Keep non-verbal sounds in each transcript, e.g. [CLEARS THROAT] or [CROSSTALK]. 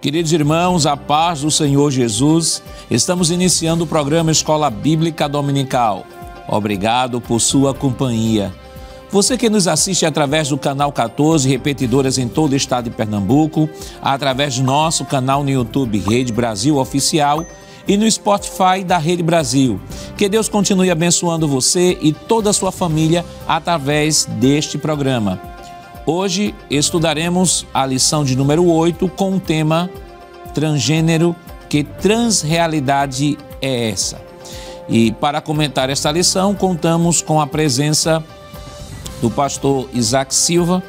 Queridos irmãos, a paz do Senhor Jesus, estamos iniciando o programa Escola Bíblica Dominical. Obrigado por sua companhia. Você que nos assiste através do canal 14, repetidoras em todo o estado de Pernambuco, através do nosso canal no YouTube Rede Brasil Oficial e no Spotify da Rede Brasil. Que Deus continue abençoando você e toda a sua família através deste programa. Hoje estudaremos a lição de número 8 com o tema Transgênero, que transrealidade é essa? E para comentar esta lição, contamos com a presença do pastor Isaac Silva,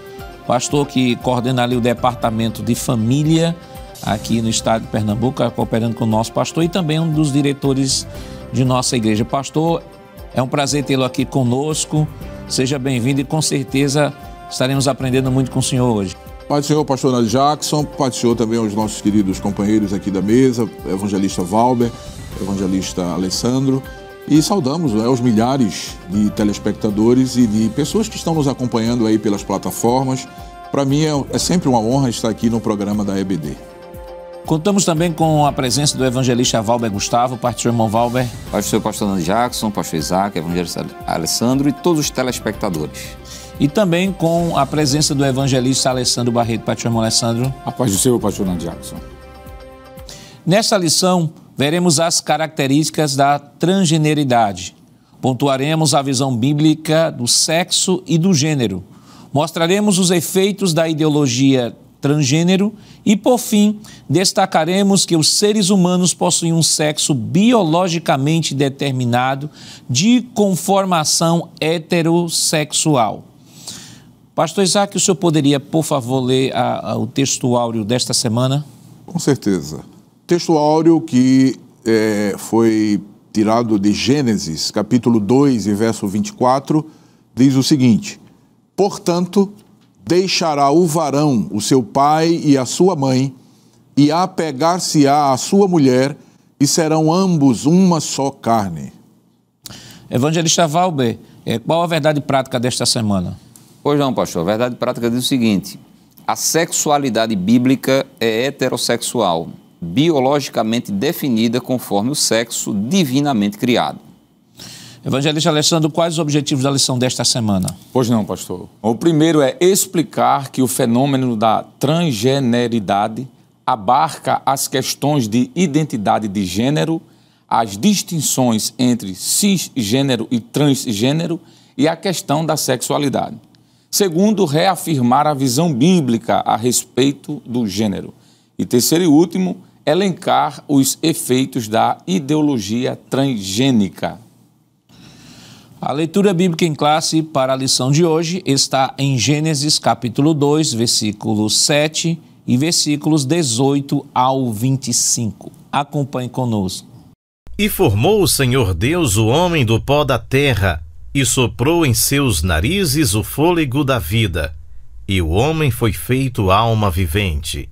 pastor que coordena ali o departamento de família aqui no estado de Pernambuco, cooperando com o nosso pastor e também um dos diretores de nossa igreja. Pastor, é um prazer tê-lo aqui conosco. Seja bem-vindo e com certeza Estaremos aprendendo muito com o senhor hoje. Pai do Senhor, pastor Ana Jackson, Pai do Senhor também aos nossos queridos companheiros aqui da mesa, evangelista Valber, evangelista Alessandro. E saudamos né, os milhares de telespectadores e de pessoas que estão nos acompanhando aí pelas plataformas. Para mim é, é, sempre uma honra estar aqui no programa da EBD. Contamos também com a presença do evangelista Valber Gustavo, pastor irmão Valber. Pastor, pastor Nando Jackson, pastor Isaac, evangelista Alessandro e todos os telespectadores e também com a presença do evangelista Alessandro Barreto. Pai do Alessandro. A paz do Senhor, pastor Nando Jackson. Nesta lição, veremos as características da transgeneridade. Pontuaremos a visão bíblica do sexo e do gênero. Mostraremos os efeitos da ideologia transgênero e, por fim, destacaremos que os seres humanos possuem um sexo biologicamente determinado de conformação heterossexual. Pastor Isaac, o senhor poderia, por favor, ler a, a, o texto áureo desta semana? Com certeza. Texto áureo que é, foi tirado de Gênesis, capítulo 2 e verso 24, diz o seguinte: Portanto, deixará o varão, o seu pai e a sua mãe, e apegar-se-á à sua mulher, e serão ambos uma só carne. Evangelista Valber, é, qual a verdade prática desta semana? Pois não, pastor. A verdade prática diz o seguinte: a sexualidade bíblica é heterossexual, biologicamente definida conforme o sexo divinamente criado. Evangelista Alessandro, quais os objetivos da lição desta semana? Pois não, pastor. O primeiro é explicar que o fenômeno da transgeneridade abarca as questões de identidade de gênero, as distinções entre cisgênero e transgênero e a questão da sexualidade. Segundo, reafirmar a visão bíblica a respeito do gênero. E terceiro e último, elencar os efeitos da ideologia transgênica. A leitura bíblica em classe para a lição de hoje está em Gênesis capítulo 2, versículos 7 e versículos 18 ao 25. Acompanhe conosco. E formou o Senhor Deus o homem do pó da terra e soprou em seus narizes o fôlego da vida, e o homem foi feito alma vivente.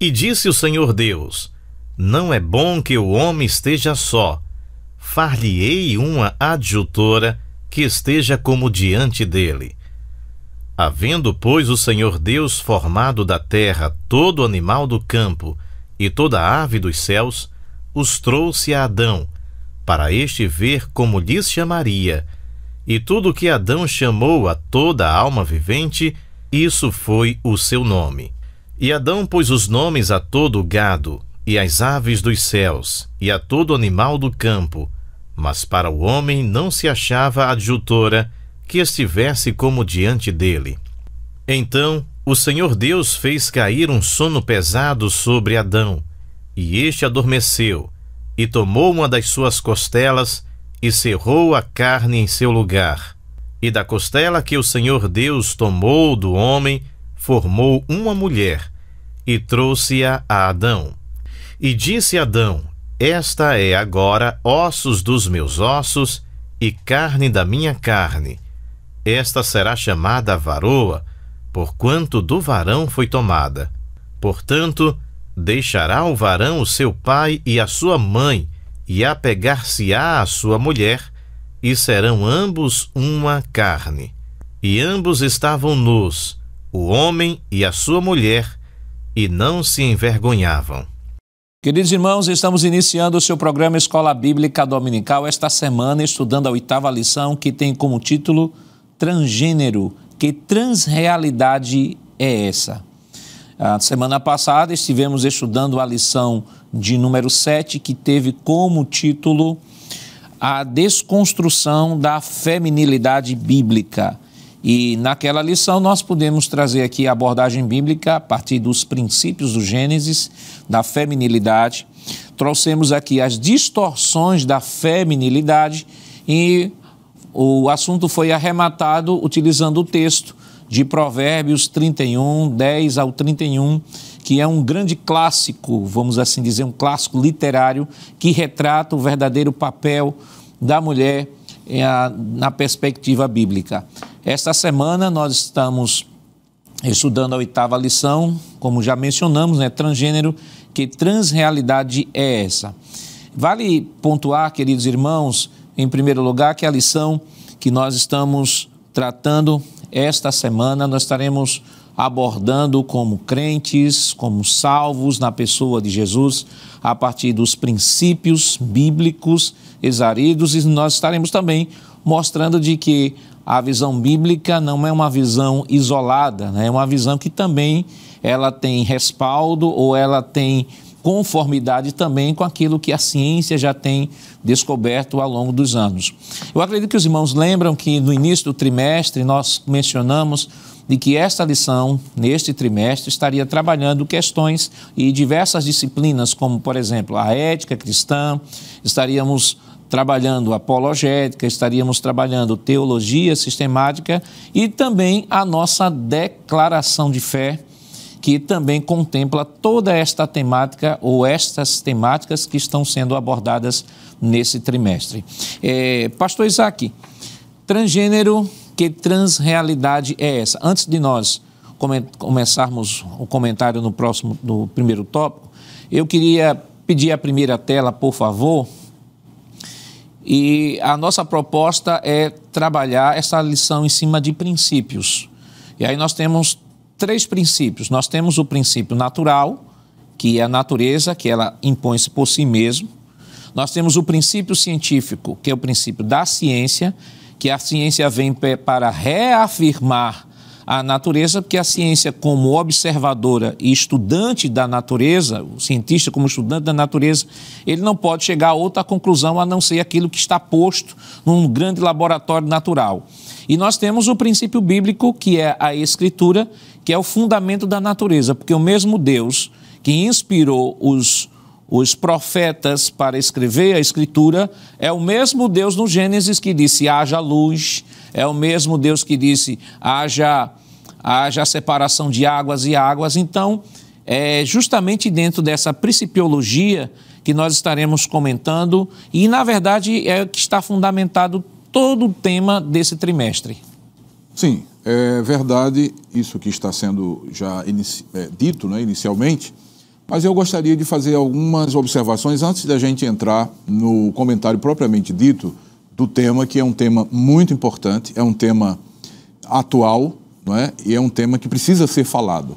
E disse o Senhor Deus: Não é bom que o homem esteja só. Far-lhe-ei uma adjutora que esteja como diante dele. Havendo, pois, o Senhor Deus formado da terra todo animal do campo e toda ave dos céus, os trouxe a Adão, para este ver como lhes chamaria, e tudo que Adão chamou a toda alma vivente, isso foi o seu nome. E Adão pôs os nomes a todo gado, e às aves dos céus, e a todo animal do campo. Mas para o homem não se achava adjutora que estivesse como diante dele. Então o Senhor Deus fez cair um sono pesado sobre Adão, e este adormeceu, e tomou uma das suas costelas e cerrou a carne em seu lugar. E da costela que o Senhor Deus tomou do homem, formou uma mulher e trouxe-a a Adão. E disse Adão: Esta é agora ossos dos meus ossos e carne da minha carne. Esta será chamada varoa, porquanto do varão foi tomada. Portanto, deixará o varão o seu pai e a sua mãe, e apegar-se-á à sua mulher, e serão ambos uma carne. E ambos estavam nus, o homem e a sua mulher, e não se envergonhavam. Queridos irmãos, estamos iniciando o seu programa Escola Bíblica Dominical esta semana, estudando a oitava lição que tem como título Transgênero. Que transrealidade é essa? A semana passada estivemos estudando a lição de número 7, que teve como título A Desconstrução da Feminilidade Bíblica. E naquela lição nós podemos trazer aqui a abordagem bíblica a partir dos princípios do Gênesis, da feminilidade. Trouxemos aqui as distorções da feminilidade e o assunto foi arrematado utilizando o texto de Provérbios 31, 10 ao 31, que é um grande clássico, vamos assim dizer, um clássico literário que retrata o verdadeiro papel da mulher eh, na perspectiva bíblica. Esta semana nós estamos estudando a oitava lição, como já mencionamos, né, transgênero, que transrealidade é essa. Vale pontuar, queridos irmãos, em primeiro lugar, que a lição que nós estamos tratando esta semana, nós estaremos abordando como crentes, como salvos na pessoa de Jesus, a partir dos princípios bíblicos exaridos, e nós estaremos também mostrando de que a visão bíblica não é uma visão isolada, né? é uma visão que também ela tem respaldo ou ela tem conformidade também com aquilo que a ciência já tem descoberto ao longo dos anos. Eu acredito que os irmãos lembram que no início do trimestre nós mencionamos de que esta lição, neste trimestre, estaria trabalhando questões e diversas disciplinas, como, por exemplo, a ética cristã, estaríamos trabalhando apologética, estaríamos trabalhando teologia sistemática e também a nossa declaração de fé, que também contempla toda esta temática ou estas temáticas que estão sendo abordadas nesse trimestre. É, Pastor Isaac, transgênero que transrealidade é essa? Antes de nós começarmos o comentário no próximo, no primeiro tópico, eu queria pedir a primeira tela, por favor. E a nossa proposta é trabalhar essa lição em cima de princípios. E aí nós temos três princípios. Nós temos o princípio natural, que é a natureza, que ela impõe-se por si mesmo. Nós temos o princípio científico, que é o princípio da ciência, que a ciência vem para reafirmar a natureza, porque a ciência, como observadora e estudante da natureza, o cientista, como estudante da natureza, ele não pode chegar a outra conclusão a não ser aquilo que está posto num grande laboratório natural. E nós temos o princípio bíblico, que é a Escritura, que é o fundamento da natureza, porque o mesmo Deus que inspirou os os profetas para escrever a Escritura, é o mesmo Deus no Gênesis que disse: haja luz, é o mesmo Deus que disse: haja, haja separação de águas e águas. Então, é justamente dentro dessa principiologia que nós estaremos comentando, e na verdade é que está fundamentado todo o tema desse trimestre. Sim, é verdade isso que está sendo já é, dito né, inicialmente mas eu gostaria de fazer algumas observações antes da gente entrar no comentário propriamente dito do tema, que é um tema muito importante, é um tema atual não é? e é um tema que precisa ser falado.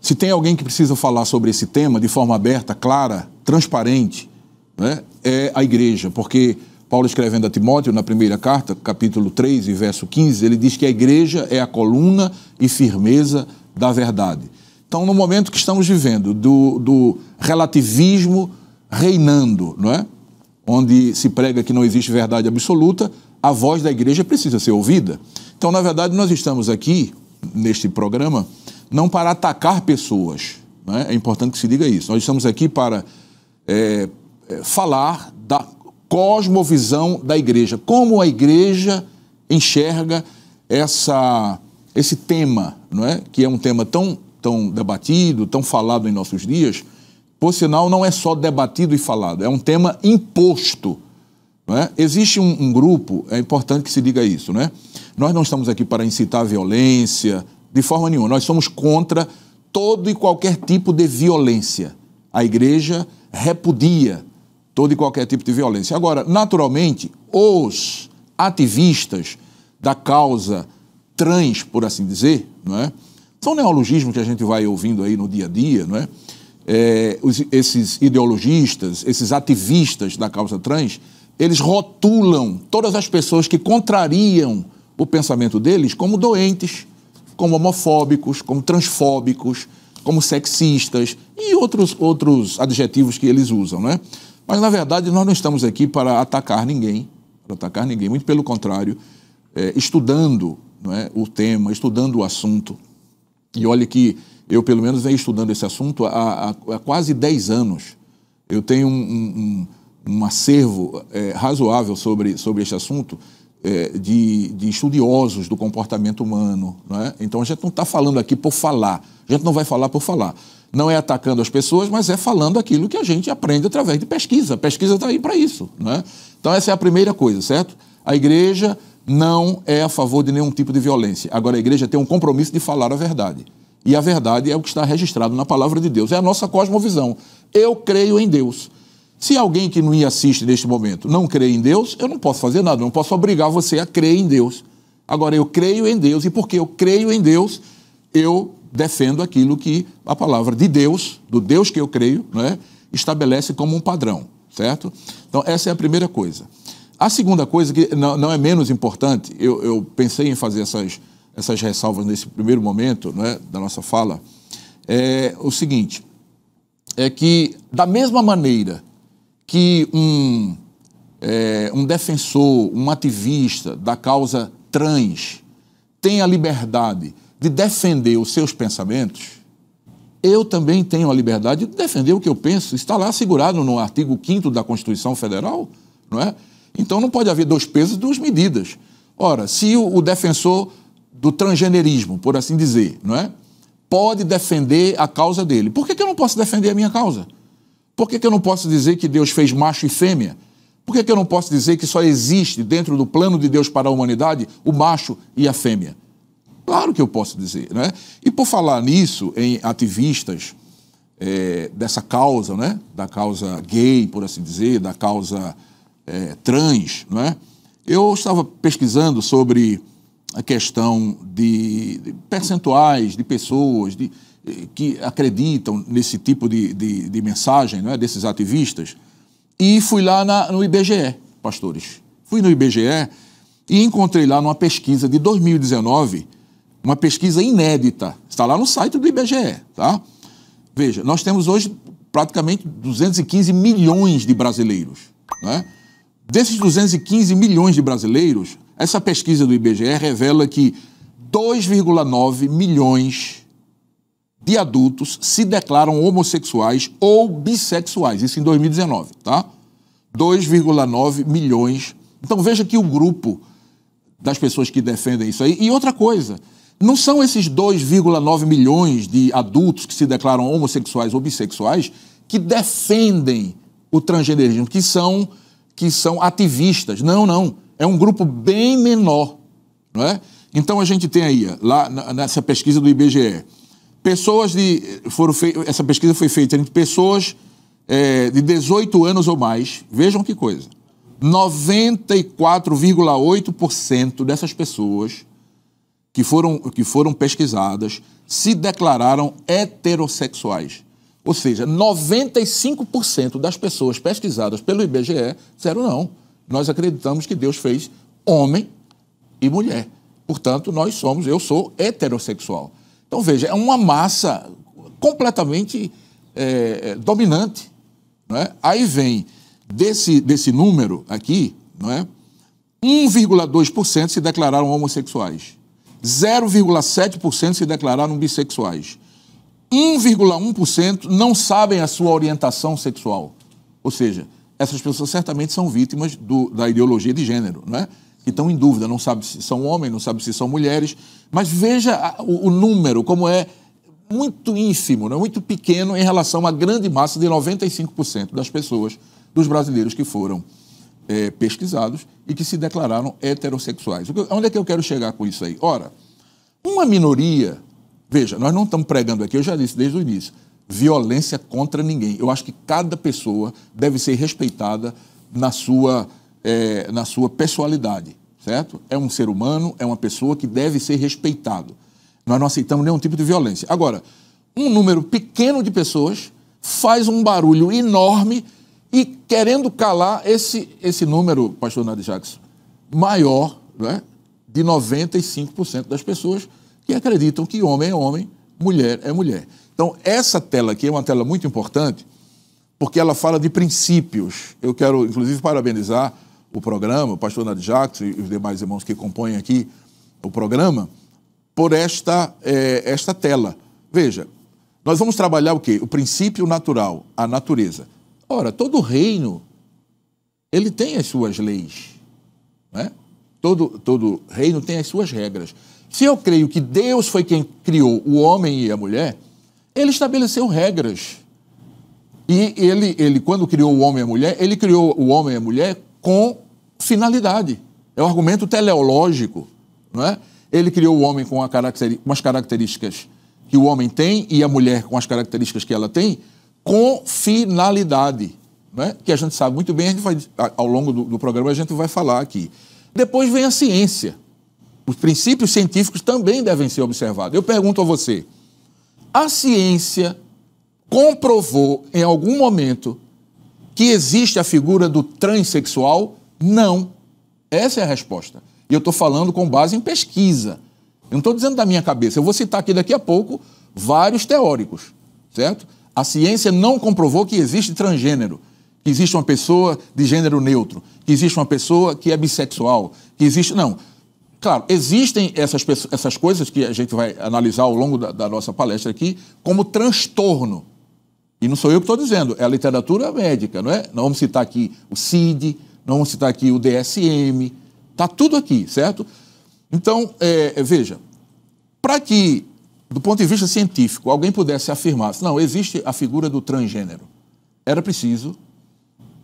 Se tem alguém que precisa falar sobre esse tema de forma aberta, clara, transparente, é? é a igreja, porque Paulo escrevendo a Timóteo na primeira carta, capítulo 3 e verso 15, ele diz que a igreja é a coluna e firmeza da verdade. Então, no momento que estamos vivendo, do, do relativismo reinando, não é? onde se prega que não existe verdade absoluta, a voz da igreja precisa ser ouvida. Então, na verdade, nós estamos aqui, neste programa, não para atacar pessoas. não É, é importante que se diga isso. Nós estamos aqui para é, é, falar da cosmovisão da igreja. Como a igreja enxerga essa, esse tema, não é? que é um tema tão tão debatido, tão falado em nossos dias, por sinal, não é só debatido e falado, é um tema imposto. É? Existe um, um, grupo, é importante que se diga isso, né? Nós não estamos aqui para incitar violência, de forma nenhuma. Nós somos contra todo e qualquer tipo de violência. A igreja repudia todo e qualquer tipo de violência. Agora, naturalmente, os ativistas da causa trans, por assim dizer, não é? São neologismos que a gente vai ouvindo aí no dia a dia, não é? é os, esses ideologistas, esses ativistas da causa trans, eles rotulam todas as pessoas que contrariam o pensamento deles como doentes, como homofóbicos, como transfóbicos, como sexistas e outros, outros adjetivos que eles usam, não é? Mas, na verdade, nós não estamos aqui para atacar ninguém, para atacar ninguém, muito pelo contrário, é, estudando não é, o tema, estudando o assunto, e olha que eu, pelo menos, venho estudando esse assunto há, há, há quase 10 anos. Eu tenho um, um, um acervo é, razoável sobre, sobre este assunto é, de, de estudiosos do comportamento humano. É? Então, a gente não está falando aqui por falar. A gente não vai falar por falar. Não é atacando as pessoas, mas é falando aquilo que a gente aprende através de pesquisa. A pesquisa está aí para isso. É? Então, essa é a primeira coisa, certo? A igreja não é a favor de nenhum tipo de violência. Agora, a igreja tem um compromisso de falar a verdade. E a verdade é o que está registrado na palavra de Deus. É a nossa cosmovisão. Eu creio em Deus. Se alguém que me assiste neste momento não crê em Deus, eu não posso fazer nada, não posso obrigar você a crer em Deus. Agora, eu creio em Deus, e porque eu creio em Deus, eu defendo aquilo que a palavra de Deus, do Deus que eu creio, né, estabelece como um padrão, certo? Então, essa é a primeira coisa. A segunda coisa, que não, não é menos importante, eu, eu, pensei em fazer essas, essas ressalvas nesse primeiro momento né, da nossa fala, é o seguinte: é que, da mesma maneira que um, é, um defensor, um ativista da causa trans tem a liberdade de defender os seus pensamentos, eu também tenho a liberdade de defender o que eu penso. Está lá assegurado no artigo 5 da Constituição Federal, não é? Então não pode haver dois pesos e duas medidas. Ora, se o, o defensor do transgenerismo, por assim dizer, não é? pode defender a causa dele, por que, que eu não posso defender a minha causa? Por que, que eu não posso dizer que Deus fez macho e fêmea? Por que, que eu não posso dizer que só existe dentro do plano de Deus para a humanidade o macho e a fêmea? Claro que eu posso dizer, né? E por falar nisso, em ativistas é, dessa causa, né? Da causa gay, por assim dizer, da causa é, trans, não é? Eu estava pesquisando sobre a questão de, de percentuais de pessoas de, que acreditam nesse tipo de, de, de mensagem, não é? desses ativistas, e fui lá na, no IBGE, pastores. Fui no IBGE e encontrei lá numa pesquisa de 2019, uma pesquisa inédita. Está lá no site do IBGE, tá? Veja, nós temos hoje praticamente 215 milhões de brasileiros, não é? Desses 215 milhões de brasileiros, essa pesquisa do IBGE revela que 2,9 milhões de adultos se declaram homossexuais ou bissexuais, isso em 2019, tá? 2,9 milhões. Então veja que o grupo das pessoas que defendem isso aí. E outra coisa, não são esses 2,9 milhões de adultos que se declaram homossexuais ou bissexuais que defendem o transgenderismo, que são que são ativistas. Não, não. É um grupo bem menor. Não é? Então a gente tem aí, lá nessa pesquisa do IBGE, pessoas de. Foram fei, essa pesquisa foi feita entre pessoas é, de 18 anos ou mais. Vejam que coisa. 94,8% dessas pessoas que foram, que foram pesquisadas se declararam heterossexuais. Ou seja, 95% das pessoas pesquisadas pelo IBGE disseram não. Nós acreditamos que Deus fez homem e mulher. Portanto, nós somos, eu sou heterossexual. Então, veja, é uma massa completamente é, é dominante. Não é? Aí vem desse, desse número aqui, não é? 1,2% se declararam homossexuais. 0,7% se declararam bissexuais. 1,1% não sabem a sua orientação sexual. Ou seja, essas pessoas certamente são vítimas do, da ideologia de gênero, não é? que estão em dúvida, não sabem se são homens, não sabem se são mulheres. Mas veja o, o número, como é muito ínfimo, é muito pequeno em relação à grande massa de 95% das pessoas, dos brasileiros que foram é, pesquisados e que se declararam heterossexuais. Onde é que eu quero chegar com isso aí? Ora, uma minoria Veja, nós não estamos pregando aqui, eu já disse desde o início, violência contra ninguém. Eu acho que cada pessoa deve ser respeitada na sua, é, na sua pessoalidade, certo? É um ser humano, é uma pessoa que deve ser respeitado. Nós não aceitamos nenhum tipo de violência. Agora, um número pequeno de pessoas faz um barulho enorme e querendo calar esse, esse número, pastor Nadir Jackson, maior né, de 95% das pessoas que acreditam que homem é homem, mulher é mulher. Então, essa tela aqui é uma tela muito importante, porque ela fala de princípios. Eu quero, inclusive, parabenizar o programa, o pastor Nadir Jacques e os demais irmãos que compõem aqui o programa, por esta, é, esta tela. Veja, nós vamos trabalhar o quê? O princípio natural, a natureza. Ora, todo reino, ele tem as suas leis. Né? Todo, todo reino tem as suas regras. Se eu creio que Deus foi quem criou o homem e a mulher, ele estabeleceu regras. E ele, ele, quando criou o homem e a mulher, ele criou o homem e a mulher com finalidade. É um argumento teleológico. Não é? Ele criou o homem com, caracteri com as características que o homem tem e a mulher com as características que ela tem, com finalidade. É? Que a gente sabe muito bem, a gente vai, ao longo do, do programa a gente vai falar aqui. Depois vem a ciência. Os princípios científicos também devem ser observados. Eu pergunto a você: a ciência comprovou em algum momento que existe a figura do transexual? Não. Essa é a resposta. E eu estou falando com base em pesquisa. Eu não estou dizendo da minha cabeça. Eu vou citar aqui daqui a pouco vários teóricos, certo? A ciência não comprovou que existe transgênero, que existe uma pessoa de gênero neutro, que existe uma pessoa que é bissexual, que existe. Não. Claro, existem essas, essas coisas que a gente vai analisar ao longo da, da nossa palestra aqui como transtorno. E não sou eu que estou dizendo, é a literatura médica, não é? Não vamos citar aqui o CID, não vamos citar aqui o DSM, está tudo aqui, certo? Então, é, é veja, para que, do ponto de vista científico, alguém pudesse afirmar, assim, não, existe a figura do transgênero, era preciso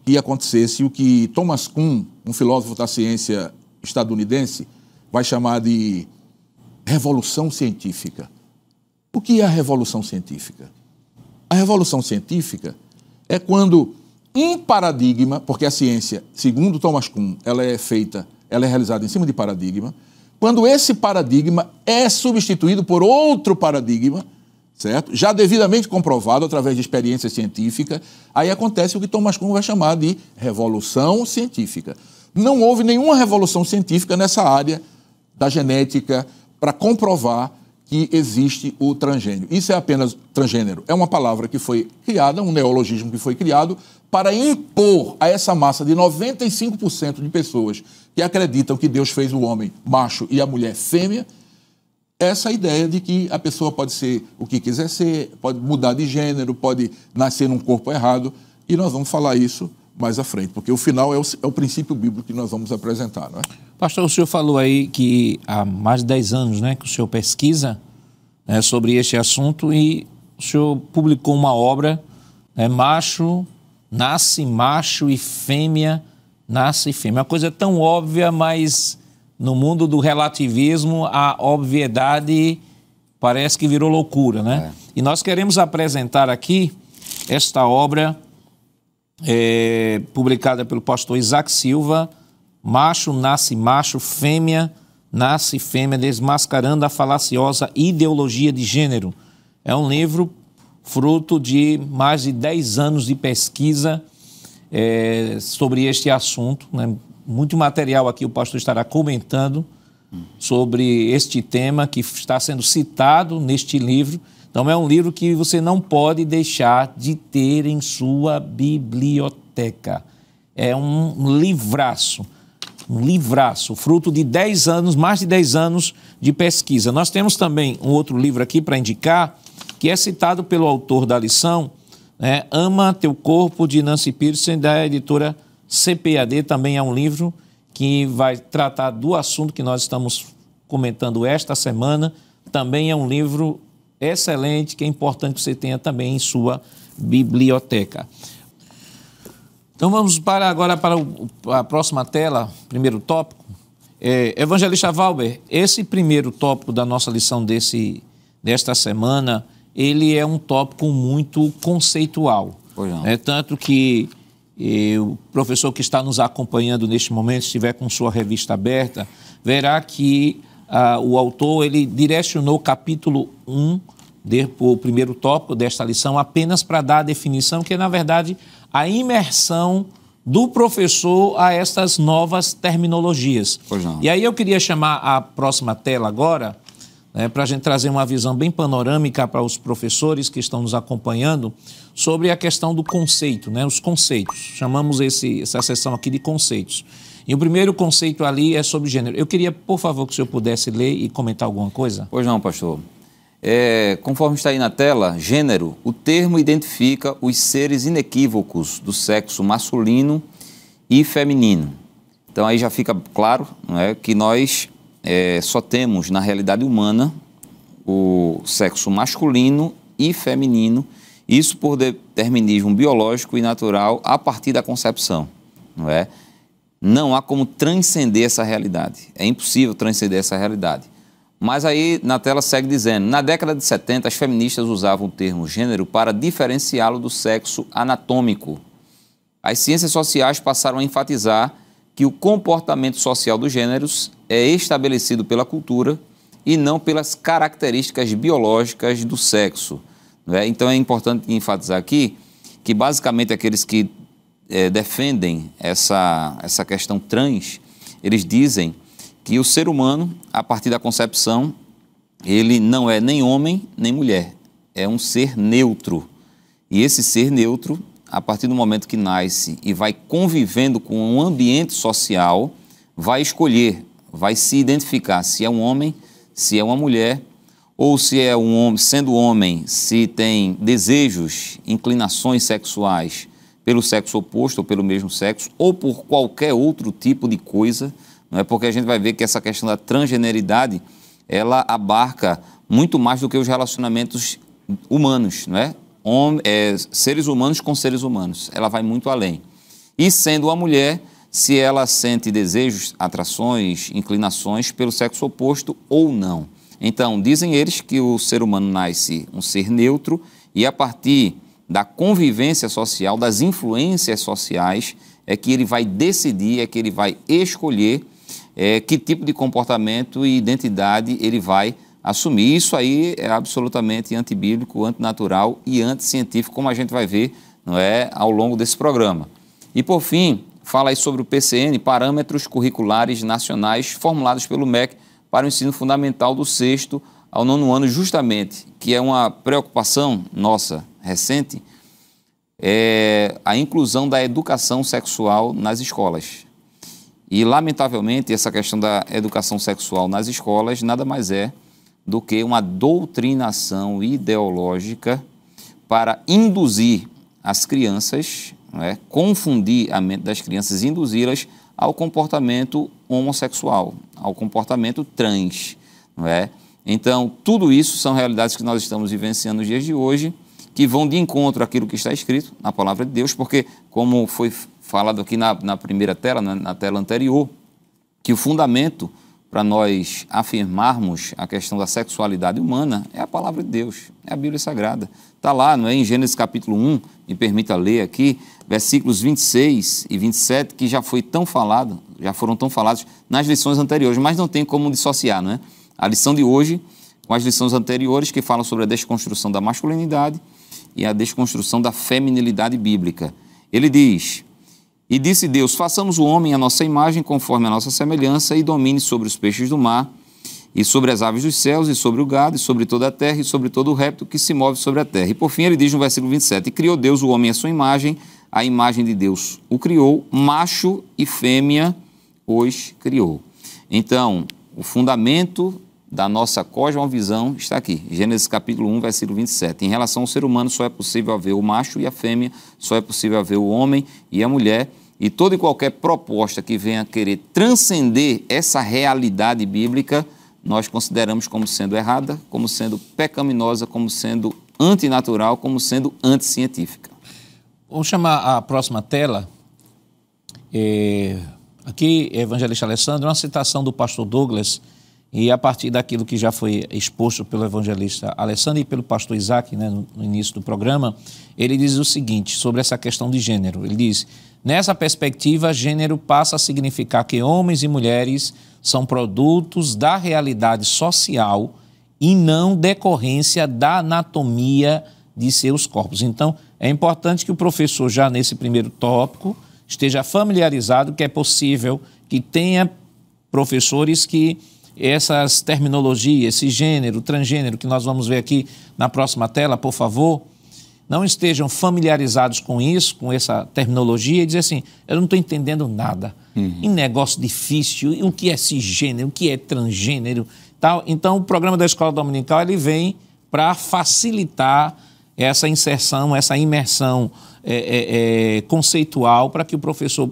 que acontecesse o que Thomas Kuhn, um filósofo da ciência estadunidense, vai chamar de revolução científica. O que é a revolução científica? A revolução científica é quando um paradigma, porque a ciência, segundo Thomas Kuhn, ela é feita, ela é realizada em cima de paradigma, quando esse paradigma é substituído por outro paradigma, certo? Já devidamente comprovado através de experiência científica, aí acontece o que Thomas Kuhn vai chamar de revolução científica. Não houve nenhuma revolução científica nessa área da genética para comprovar que existe o transgênero. Isso é apenas transgênero. É uma palavra que foi criada, um neologismo que foi criado para impor a essa massa de 95% de pessoas que acreditam que Deus fez o homem macho e a mulher fêmea, essa ideia de que a pessoa pode ser o que quiser ser, pode mudar de gênero, pode nascer num corpo errado, e nós vamos falar isso mais à frente, porque o final é o, é o princípio bíblico que nós vamos apresentar. Não é? Pastor, o senhor falou aí que há mais de 10 anos né, que o senhor pesquisa né, sobre este assunto e o senhor publicou uma obra, né, Macho, Nasce Macho e Fêmea, Nasce Fêmea. Uma coisa tão óbvia, mas no mundo do relativismo a obviedade parece que virou loucura, né? É. E nós queremos apresentar aqui esta obra é, publicada pelo pastor Isaac Silva, Macho nasce macho, fêmea nasce fêmea, desmascarando a falaciosa ideologia de gênero. É um livro fruto de mais de 10 anos de pesquisa é, sobre este assunto. Né? Muito material aqui o pastor estará comentando sobre este tema que está sendo citado neste livro então é um livro que você não pode deixar de ter em sua biblioteca. É um livraço, um livraço, fruto de 10 anos, mais de 10 anos de pesquisa. Nós temos também um outro livro aqui para indicar, que é citado pelo autor da lição, né? Ama Teu Corpo, de Nancy Pearson, da editora CPAD, também é um livro que vai tratar do assunto que nós estamos comentando esta semana. Também é um livro excelente que é importante que você tenha também em sua biblioteca. Então vamos para agora para a próxima tela, primeiro tópico. É, Evangelista Valber, esse primeiro tópico da nossa lição desse, desta semana, ele é um tópico muito conceitual. Pois não. É tanto que e, o professor que está nos acompanhando neste momento, estiver com sua revista aberta, verá que ah, o autor ele direcionou o capítulo 1, de, o primeiro tópico desta lição, apenas para dar a definição, que é, na verdade, a imersão do professor a estas novas terminologias. E aí eu queria chamar a próxima tela agora, né, para a gente trazer uma visão bem panorâmica para os professores que estão nos acompanhando sobre a questão do conceito, né, os conceitos. Chamamos esse, essa sessão aqui de conceitos. E o primeiro conceito ali é sobre gênero. Eu queria, por favor, que o senhor pudesse ler e comentar alguma coisa. Pois não, pastor. É, conforme está aí na tela, gênero, o termo identifica os seres inequívocos do sexo masculino e feminino. Então aí já fica claro é, que nós é, só temos na realidade humana o sexo masculino e feminino, isso por determinismo biológico e natural a partir da concepção. Não é? não há como transcender essa realidade. É impossível transcender essa realidade. Mas aí na tela segue dizendo: na década de 70, as feministas usavam o termo gênero para diferenciá-lo do sexo anatômico. As ciências sociais passaram a enfatizar que o comportamento social dos gêneros é estabelecido pela cultura e não pelas características biológicas do sexo. É? Então é importante enfatizar aqui que basicamente aqueles que é, defendem essa, essa questão trans, eles dizem que o ser humano, a partir da concepção, ele não é nem homem nem mulher, é um ser neutro. E esse ser neutro, a partir do momento que nasce e vai convivendo com um ambiente social, vai escolher, vai se identificar se é um homem, se é uma mulher, ou se é um homem, sendo homem, se tem desejos, inclinações sexuais pelo sexo oposto ou pelo mesmo sexo ou por qualquer outro tipo de coisa, não é? Porque a gente vai ver que essa questão da transgeneridade ela abarca muito mais do que os relacionamentos humanos, não é? Hom é seres humanos com seres humanos, ela vai muito além. E sendo uma mulher, se ela sente desejos, atrações, inclinações pelo sexo oposto ou não. Então, dizem eles que o ser humano nasce um ser neutro e a partir da convivência social, das influências sociais, é que ele vai decidir, é que ele vai escolher é, que tipo de comportamento e identidade ele vai assumir. Isso aí é absolutamente antibíblico, antinatural e anticientífico, como a gente vai ver não é, ao longo desse programa. E por fim, fala aí sobre o PCN, Parâmetros Curriculares Nacionais formulados pelo MEC para o ensino fundamental do sexto ao nono ano, justamente, que é uma preocupação nossa recente, é a inclusão da educação sexual nas escolas. E, lamentavelmente, essa questão da educação sexual nas escolas nada mais é do que uma doutrinação ideológica para induzir as crianças, é? confundir a mente das crianças, induzi-las ao comportamento homossexual, ao comportamento trans. Não é? Então, tudo isso são realidades que nós estamos vivenciando nos dias de hoje que vão de encontro àquilo que está escrito na palavra de Deus, porque, como foi falado aqui na, na primeira tela, na, na tela anterior, que o fundamento para nós afirmarmos a questão da sexualidade humana é a palavra de Deus, é a Bíblia Sagrada. Está lá, não é? Em Gênesis capítulo 1, me permita ler aqui, versículos 26 e 27, que já foi tão falado, já foram tão falados nas lições anteriores, mas não tem como dissociar, não é? A lição de hoje, com as lições anteriores, que falam sobre a desconstrução da masculinidade, e a desconstrução da feminilidade bíblica. Ele diz: E disse Deus: Façamos o homem à nossa imagem, conforme a nossa semelhança, e domine sobre os peixes do mar, e sobre as aves dos céus, e sobre o gado, e sobre toda a terra, e sobre todo o réptil que se move sobre a terra. E por fim, ele diz no versículo 27: E criou Deus o homem à sua imagem, a imagem de Deus o criou, macho e fêmea os criou. Então, o fundamento da nossa cosmovisão está aqui. Gênesis capítulo 1, versículo 27. Em relação ao ser humano, só é possível haver o macho e a fêmea, só é possível haver o homem e a mulher, e toda e qualquer proposta que venha querer transcender essa realidade bíblica, nós consideramos como sendo errada, como sendo pecaminosa, como sendo antinatural, como sendo anticientífica. Vamos chamar a próxima tela. É, aqui, evangelista Alessandro, uma citação do pastor Douglas, e a partir daquilo que já foi exposto pelo evangelista Alessandro e pelo pastor Isaac, né, no, no início do programa, ele diz o seguinte sobre essa questão de gênero. Ele diz: nessa perspectiva, gênero passa a significar que homens e mulheres são produtos da realidade social e não decorrência da anatomia de seus corpos. Então, é importante que o professor, já nesse primeiro tópico, esteja familiarizado que é possível que tenha professores que essas terminologias, esse gênero, transgênero que nós vamos ver aqui na próxima tela, por favor, não estejam familiarizados com isso, com essa terminologia, e dizer assim, eu não estou entendendo nada. Uhum. E negócio difícil, o que é cisgênero, o que é transgênero, tal. Então, o programa da Escola Dominical, ele vem para facilitar essa inserção, essa imersão é, é, é, conceitual, para que o professor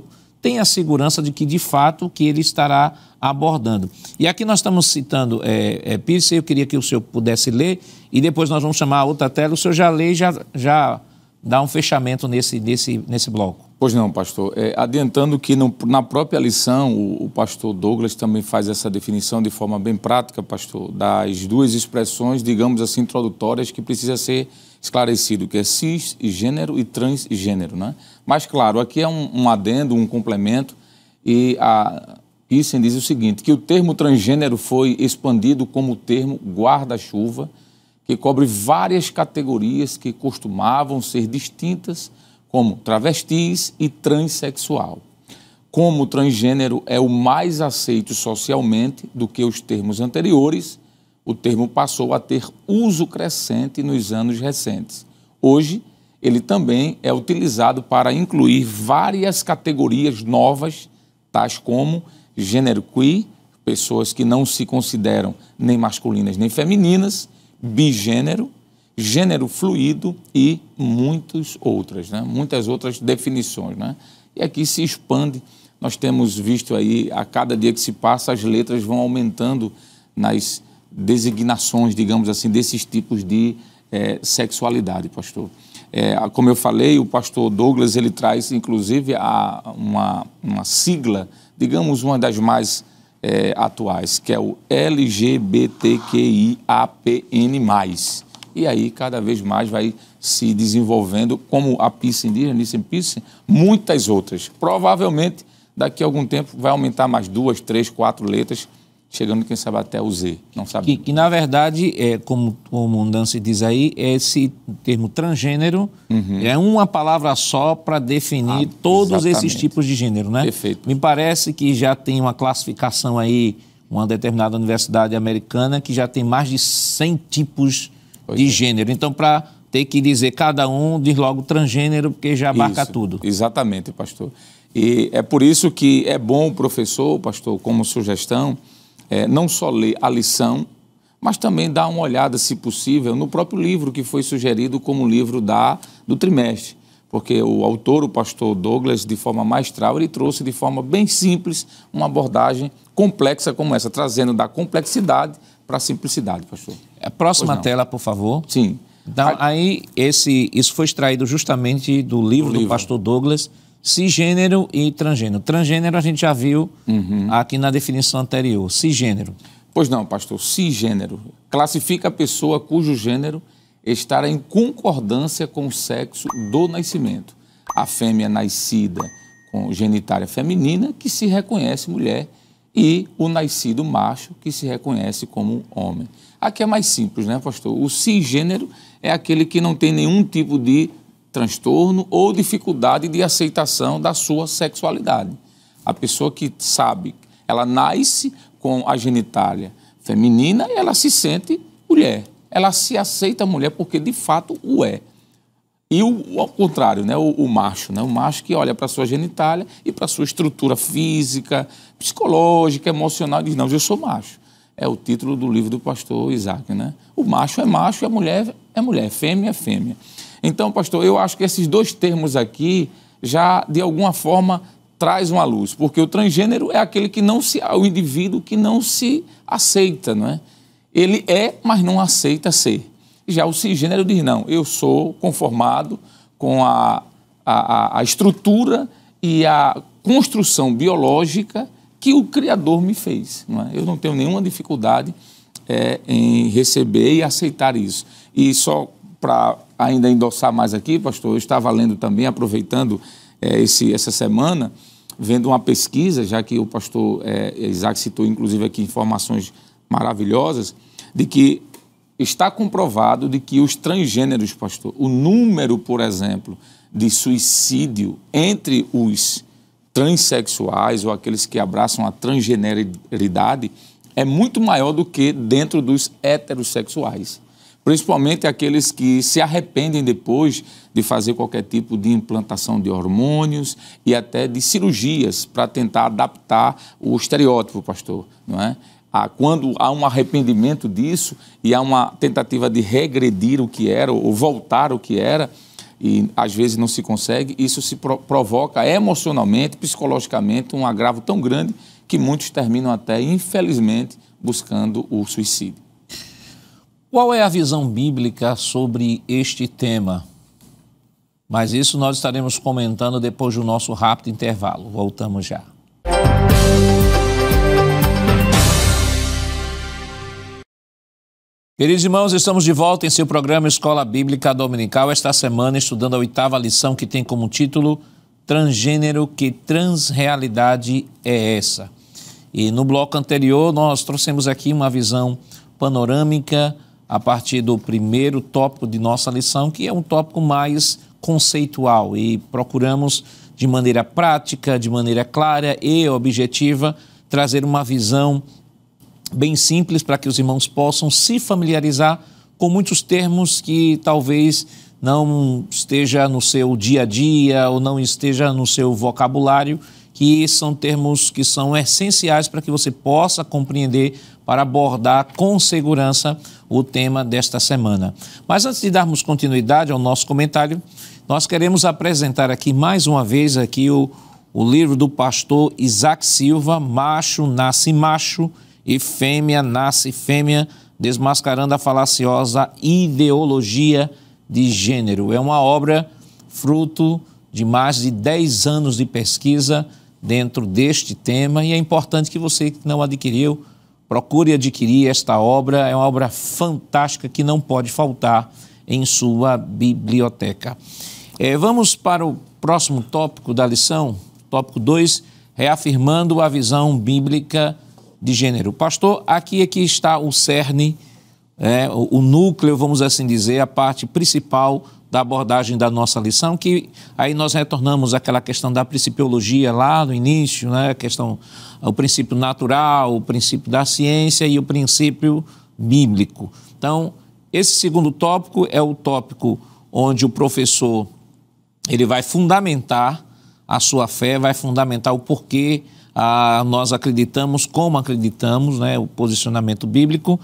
tem a segurança de que, de fato, que ele estará abordando. E aqui nós estamos citando é, é, Pires, eu queria que o senhor pudesse ler, e depois nós vamos chamar a outra tela, o senhor já lê e já, já dá um fechamento nesse, nesse, nesse bloco. Pois não, pastor. É, adiantando que no, na própria lição, o, o, pastor Douglas também faz essa definição de forma bem prática, pastor, das duas expressões, digamos assim, introdutórias que precisa ser esclarecido, que é cisgênero e transgênero, né? Mas, claro, aqui é um, um adendo, um complemento, e a Kirsten diz o seguinte, que o termo transgênero foi expandido como o termo guarda-chuva, que cobre várias categorias que costumavam ser distintas, como travestis e transexual. Como transgênero é o mais aceito socialmente do que os termos anteriores, o termo passou a ter uso crescente nos anos recentes. Hoje, ele também é utilizado para incluir várias categorias novas, tais como gênero queer, pessoas que não se consideram nem masculinas nem femininas, bigênero, gênero fluido e muitas outras, né? muitas outras definições. Né? E aqui se expande, nós temos visto aí, a cada dia que se passa, as letras vão aumentando nas designações, digamos assim, desses tipos de é, sexualidade, pastor. É, como eu falei, o pastor Douglas ele traz inclusive a, uma, uma sigla, digamos uma das mais é, atuais, que é o LGBTQIAPN+. E aí cada vez mais vai se desenvolvendo, como a PIS indígena, Nissan muitas outras. Provavelmente daqui a algum tempo vai aumentar mais duas, três, quatro letras chegando, quem sabe, até o Z. Não sabe. Que, que na verdade, é, como, o mundance diz aí, esse termo transgênero uhum. é uma palavra só para definir ah, todos exatamente. esses tipos de gênero, né? Perfeito. Me parece que já tem uma classificação aí, uma determinada universidade americana, que já tem mais de 100 tipos pois de é. gênero. Então, para ter que dizer cada um, diz logo transgênero, porque já abarca isso. tudo. Exatamente, pastor. E é por isso que é bom o professor, pastor, como sugestão, é, não só ler a lição, mas também dar uma olhada, se possível, no próprio livro que foi sugerido como livro da, do trimestre. Porque o autor, o pastor Douglas, de forma maestral, ele trouxe de forma bem simples uma abordagem complexa como essa, trazendo da complexidade para a simplicidade, pastor. A próxima tela, por favor. Sim. Então, aí, esse, isso foi extraído justamente do livro do, livro. do pastor Douglas, cisgênero e transgênero. Transgênero a gente já viu uhum. aqui na definição anterior, cisgênero. Pois não, pastor, cisgênero classifica a pessoa cujo gênero estará em concordância com o sexo do nascimento. A fêmea nascida com genitária feminina que se reconhece mulher e o nascido macho que se reconhece como homem. Aqui é mais simples, né, pastor? O cisgênero é aquele que não tem nenhum tipo de transtorno ou dificuldade de aceitação da sua sexualidade. A pessoa que sabe, ela nasce com a genitália feminina, ela se sente mulher. Ela se aceita mulher porque de fato o é. E o, ao contrário, né? o, o macho, né? o macho que olha para sua genitália e para sua estrutura física, psicológica, emocional e diz, não, eu sou macho. É o título do livro do pastor Isaac. Né? O macho é macho e a mulher é mulher, fêmea é fêmea. Então, pastor, eu acho que esses dois termos aqui já, de alguma forma, traz uma luz, porque o transgênero é aquele que não se, o indivíduo que não se aceita, não é? Ele é, mas não aceita ser. Já o cisgênero diz não, eu sou conformado com a, a, a estrutura e a construção biológica que o Criador me fez. Não é? Eu não tenho nenhuma dificuldade é, em receber e aceitar isso. E só para ainda endossar mais aqui, pastor, eu estava lendo também, aproveitando é, esse, essa semana, vendo uma pesquisa, já que o pastor é, Isaac citou, inclusive, aqui informações maravilhosas, de que está comprovado de que os transgêneros, pastor, o número, por exemplo, de suicídio entre os transexuais ou aqueles que abraçam a transgeneridade é muito maior do que dentro dos heterossexuais principalmente aqueles que se arrependem depois de fazer qualquer tipo de implantação de hormônios e até de cirurgias para tentar adaptar o estereótipo, pastor, não é? Ah, quando há um arrependimento disso e há uma tentativa de regredir o que era ou voltar o que era, e às vezes não se consegue, isso se provoca emocionalmente, psicologicamente, um agravo tão grande que muitos terminam até, infelizmente, buscando o suicídio. Qual é a visão bíblica sobre este tema? Mas isso nós estaremos comentando depois do nosso rápido intervalo. Voltamos já. Queridos irmãos, estamos de volta em seu programa Escola Bíblica Dominical, esta semana estudando a oitava lição que tem como título Transgênero, que transrealidade é essa? E no bloco anterior nós trouxemos aqui uma visão panorâmica a partir do primeiro tópico de nossa lição, que é um tópico mais conceitual e procuramos, de maneira prática, de maneira clara e objetiva, trazer uma visão bem simples para que os irmãos possam se familiarizar com muitos termos que talvez não esteja no seu dia a dia ou não esteja no seu vocabulário, que são termos que são essenciais para que você possa compreender para abordar com segurança o tema desta semana. Mas antes de darmos continuidade ao nosso comentário, nós queremos apresentar aqui mais uma vez aqui o, o livro do pastor Isaac Silva, Macho Nasce Macho e Fêmea Nasce Fêmea, desmascarando a falaciosa ideologia de gênero. É uma obra fruto de mais de 10 anos de pesquisa dentro deste tema e é importante que você que não adquiriu Procure adquirir esta obra, é uma obra fantástica que não pode faltar em sua biblioteca. É, vamos para o próximo tópico da lição, tópico 2, reafirmando a visão bíblica de gênero. Pastor, aqui, aqui é está o cerne, é, o, o núcleo, vamos assim dizer, a parte principal da abordagem da nossa lição, que aí nós retornamos àquela questão da principiologia lá no início, né? a questão, o princípio natural, o princípio da ciência e o princípio bíblico. Então, esse segundo tópico é o tópico onde o professor ele vai fundamentar a sua fé, vai fundamentar o porquê ah, nós acreditamos, como acreditamos, né, o posicionamento bíblico.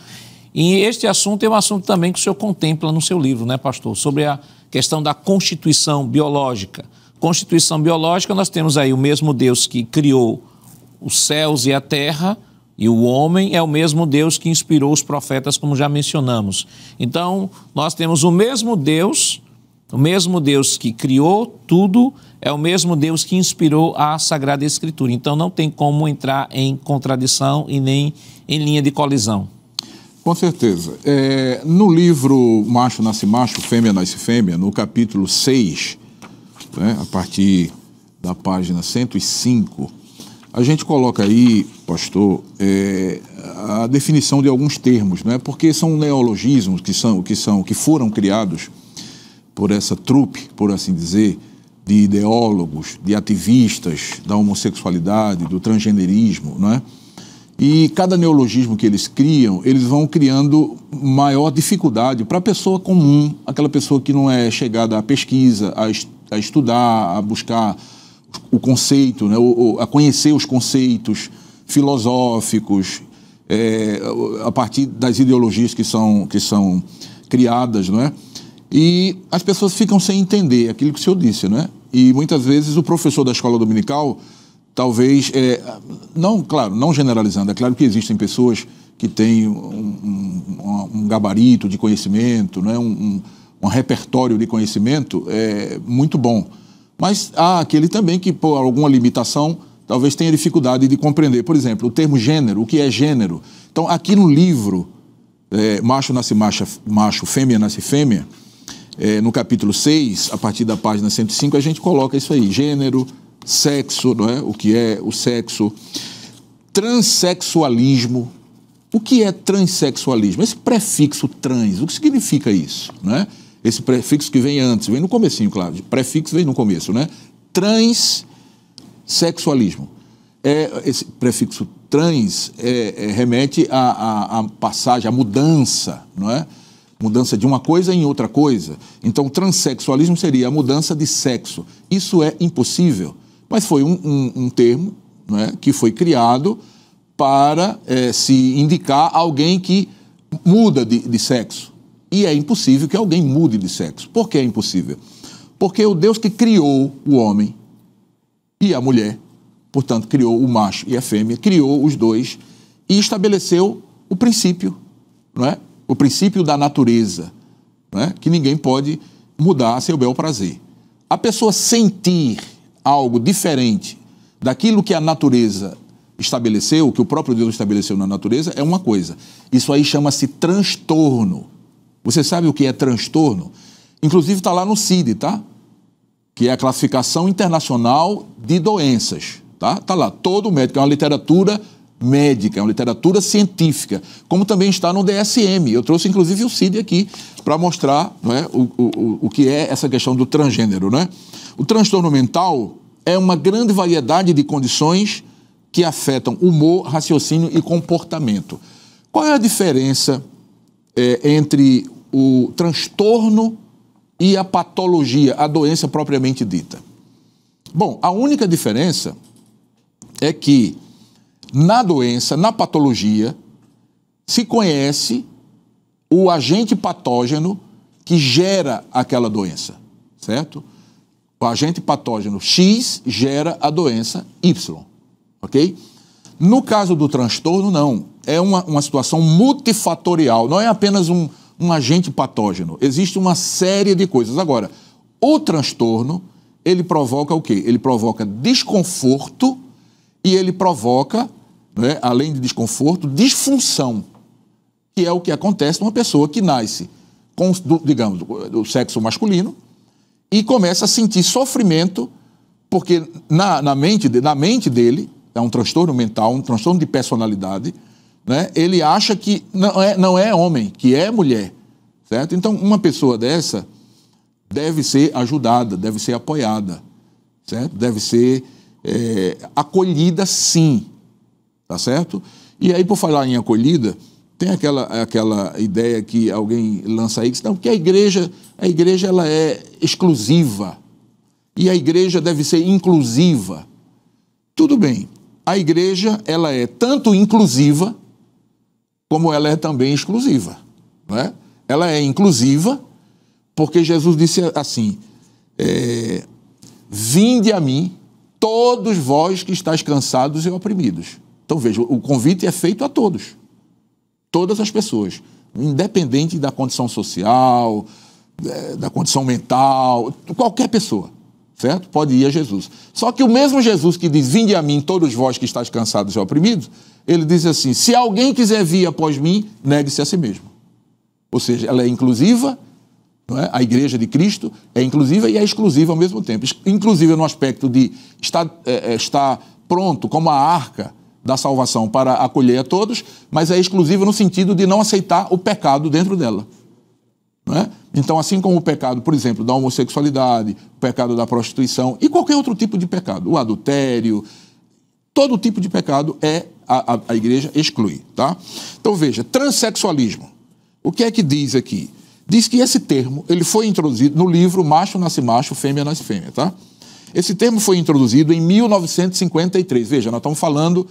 E este assunto é um assunto também que o senhor contempla no seu livro, né, pastor? Sobre a questão da constituição biológica. Constituição biológica, nós temos aí o mesmo Deus que criou os céus e a terra, e o homem é o mesmo Deus que inspirou os profetas, como já mencionamos. Então, nós temos o mesmo Deus, o mesmo Deus que criou tudo, é o mesmo Deus que inspirou a Sagrada Escritura. Então, não tem como entrar em contradição e nem em linha de colisão. Com certeza. É, no livro Macho Nasce Macho, Fêmea Nasce Fêmea, no capítulo 6, né, a partir da página 105, a gente coloca aí, pastor, é, a definição de alguns termos, né, porque são neologismos que são, que são, que foram criados por essa trupe, por assim dizer, de ideólogos, de ativistas da homossexualidade, do transgênerismo, não é? E cada neologismo que eles criam, eles vão criando maior dificuldade para a pessoa comum, aquela pessoa que não é chegada à pesquisa, a, est a estudar, a buscar o conceito, né? o, o, a conhecer os conceitos filosóficos, é, a partir das ideologias que são, que são criadas, não é? E as pessoas ficam sem entender aquilo que o senhor disse, né? E muitas vezes o professor da escola dominical talvez, é, não, claro, não generalizando, é claro que existem pessoas que têm um, um, um gabarito de conhecimento, né, um, um repertório de conhecimento é, muito bom. Mas há aquele também que, por alguma limitação, talvez tenha dificuldade de compreender. Por exemplo, o termo gênero, o que é gênero? Então, aqui no livro é, Macho Nasce macho, macho, Fêmea Nasce Fêmea, é, no capítulo 6, a partir da página 105, a gente coloca isso aí: gênero, sexo, não é? o que é o sexo, transexualismo. O que é transexualismo? Esse prefixo trans, o que significa isso? Né? Esse prefixo que vem antes, vem no comecinho, claro. prefixo vem no começo, né? Transsexualismo. É, esse prefixo trans é, é, remete à passagem, à mudança, não é? mudança de uma coisa em outra coisa. Então, transexualismo seria a mudança de sexo. Isso é impossível mas foi um, um, um termo né, que foi criado para é, se indicar alguém que muda de, de sexo. E é impossível que alguém mude de sexo. Por que é impossível? Porque o Deus que criou o homem e a mulher, portanto, criou o macho e a fêmea, criou os dois e estabeleceu o princípio, não é? o princípio da natureza, não é? que ninguém pode mudar a seu bel prazer. A pessoa sentir algo diferente daquilo que a natureza estabeleceu, que o próprio Deus estabeleceu na natureza, é uma coisa. Isso aí chama-se transtorno. Você sabe o que é transtorno? Inclusive está lá no CID, tá? Que é a classificação internacional de doenças, tá? Tá lá. Todo médico é uma literatura médica, é uma literatura científica, como também está no DSM. Eu trouxe, inclusive, o CID aqui para mostrar né, o, o, o que é essa questão do transgênero. Né? O transtorno mental é uma grande variedade de condições que afetam humor, raciocínio e comportamento. Qual é a diferença é, entre o transtorno e a patologia, a doença propriamente dita? Bom, a única diferença é que na doença, na patologia, se conhece o agente patógeno que gera aquela doença, certo? O agente patógeno X gera a doença Y, ok? No caso do transtorno, não. É uma, uma situação multifatorial, não é apenas um, um agente patógeno. Existe uma série de coisas. Agora, o transtorno, ele provoca o quê? Ele provoca desconforto e ele provoca né, além de desconforto, disfunção, que é o que acontece numa pessoa que nasce com, do, digamos, do, do, sexo masculino e começa a sentir sofrimento, porque na, na, mente, na mente dele, é um transtorno mental, um transtorno de personalidade, né, ele acha que não é, não é homem, que é mulher. Certo? Então, uma pessoa dessa deve ser ajudada, deve ser apoiada, certo? deve ser é, acolhida, sim. Tá certo? E aí, por falar em acolhida, tem aquela, aquela ideia que alguém lança aí, que diz, não, que a igreja, a igreja ela é exclusiva e a igreja deve ser inclusiva. Tudo bem, a igreja ela é tanto inclusiva como ela é também exclusiva. Não é? Ela é inclusiva porque Jesus disse assim, é, vinde a mim todos vós que estáis cansados e oprimidos então veja, o convite é feito a todos, todas as pessoas, independente da condição social, é, da condição mental, qualquer pessoa, certo? Pode ir a Jesus. Só que o mesmo Jesus que diz: Vinde a mim, todos vós que estáis cansados e oprimidos, ele diz assim: Se alguém quiser vir após mim, negue-se a si mesmo. Ou seja, ela é inclusiva, é? a igreja de Cristo é inclusiva e é exclusiva ao mesmo tempo. Inclusiva no aspecto de estar, é, é, estar pronto, como a arca da salvação para acolher a todos, mas é exclusiva no sentido de não aceitar o pecado dentro dela. É? Então, assim como o pecado, por exemplo, da homossexualidade, o pecado da prostituição e qualquer outro tipo de pecado, o adultério, todo tipo de pecado é a, a, a igreja exclui. Tá? Então veja, transexualismo. O que é que diz aqui? Diz que esse termo ele foi introduzido no livro Macho Nasce Macho, Fêmea Nasce Fêmea. Tá? Esse termo foi introduzido em 1953. Veja, nós estamos falando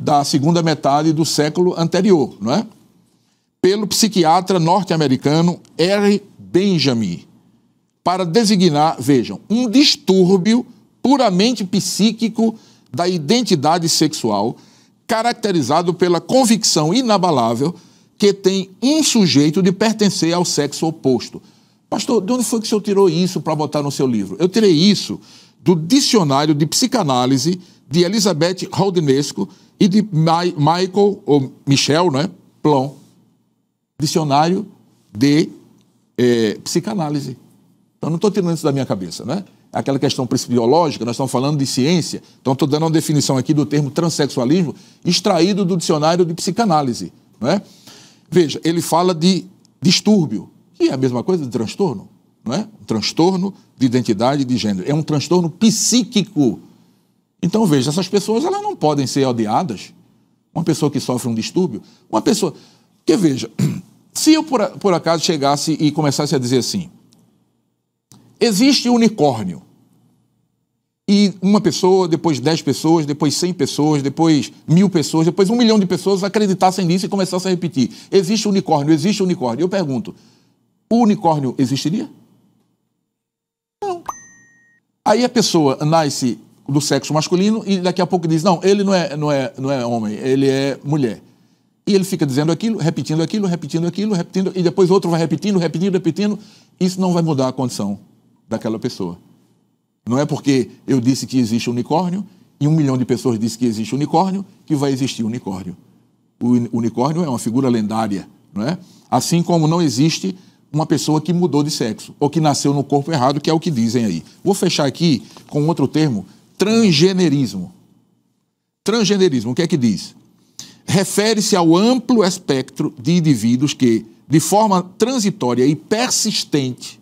da segunda metade do século anterior, não é? Pelo psiquiatra norte-americano R. Benjamin, para designar, vejam, um distúrbio puramente psíquico da identidade sexual, caracterizado pela convicção inabalável que tem um sujeito de pertencer ao sexo oposto. Pastor, de onde foi que o senhor tirou isso para botar no seu livro? Eu tirei isso do Dicionário de Psicanálise de Elizabeth Rodnesco, e de Michael, ou Michel, né? Plon. Dicionário de é, psicanálise. Então, não estou tirando isso da minha cabeça, né? É aquela questão biológica, nós estamos falando de ciência, então estou dando uma definição aqui do termo transexualismo, extraído do dicionário de psicanálise, né? Veja, ele fala de distúrbio, que é a mesma coisa de transtorno, não é? Um transtorno de identidade de gênero. É um transtorno psíquico então veja, essas pessoas elas não podem ser odiadas. Uma pessoa que sofre um distúrbio, uma pessoa. Porque veja, [CLEARS THROAT] se eu por, por acaso chegasse e começasse a dizer assim: existe unicórnio. E uma pessoa, depois dez pessoas, depois cem pessoas, depois mil pessoas, depois um milhão de pessoas acreditassem nisso e começassem a repetir: existe unicórnio, existe unicórnio. Eu pergunto: o unicórnio existiria? Não. Aí a pessoa nasce do sexo masculino e daqui a pouco diz: não, ele não é, não é, não é homem, ele é mulher. E ele fica dizendo aquilo, repetindo aquilo, repetindo aquilo, repetindo, e depois outro vai repetindo, repetindo, repetindo. Isso não vai mudar a condição daquela pessoa. Não é porque eu disse que existe unicórnio e um milhão de pessoas disse que existe unicórnio que vai existir unicórnio. O unicórnio é uma figura lendária, não é? Assim como não existe uma pessoa que mudou de sexo ou que nasceu no corpo errado, que é o que dizem aí. Vou fechar aqui com outro termo transgenerismo. Transgenerismo, o que é que diz? Refere-se ao amplo espectro de indivíduos que, de forma transitória e persistente,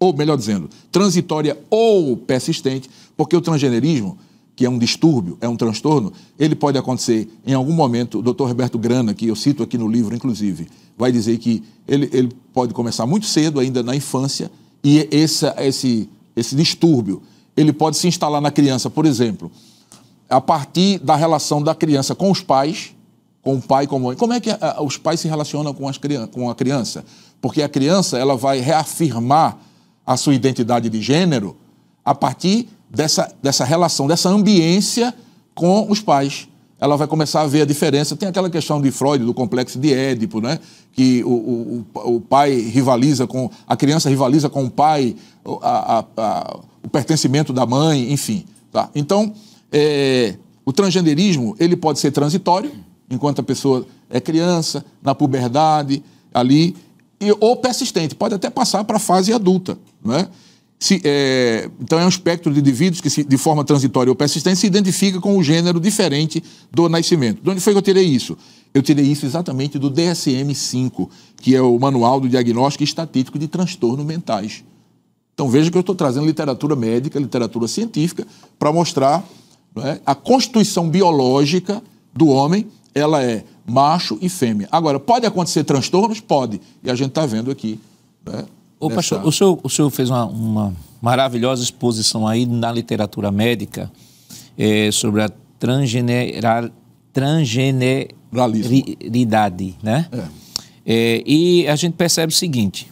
ou melhor dizendo, transitória ou persistente, porque o transgenerismo, que é um distúrbio, é um transtorno, ele pode acontecer em algum momento. O doutor Roberto Grana, que eu cito aqui no livro, inclusive, vai dizer que ele, ele pode começar muito cedo, ainda na infância, e essa, esse, esse distúrbio ele pode se instalar na criança, por exemplo, a partir da relação da criança com os pais, com o pai, com a mãe. Como é que ah, ah, os pais se relacionam com, as, com a criança? Porque a criança ela vai reafirmar a sua identidade de gênero a partir dessa, dessa relação, dessa ambiência com os pais ela vai começar a ver a diferença. Tem aquela questão de Freud, do complexo de Édipo, né? que o, o, o pai rivaliza com. a criança rivaliza com o pai, a, a, a, o pertencimento da mãe, enfim. Tá? Então, é, o transgenderismo ele pode ser transitório, enquanto a pessoa é criança, na puberdade, ali, e, ou persistente, pode até passar para a fase adulta. Né? Se, é, então, é um espectro de indivíduos que, se, de forma transitória ou persistente, se identifica com o gênero diferente do nascimento. De onde foi que eu tirei isso? Eu tirei isso exatamente do DSM-5, que é o Manual do Diagnóstico Estatístico de Transtornos Mentais. Então, veja que eu estou trazendo literatura médica, literatura científica, para mostrar é? a constituição biológica do homem, ela é macho e fêmea. Agora, pode acontecer transtornos? Pode. E a gente está vendo aqui. Né? Ô, pastor, o senhor, o senhor fez uma, uma, maravilhosa exposição aí na literatura médica é, sobre a transgenerar, transgeneralidade, né? É. É, e a gente percebe o seguinte,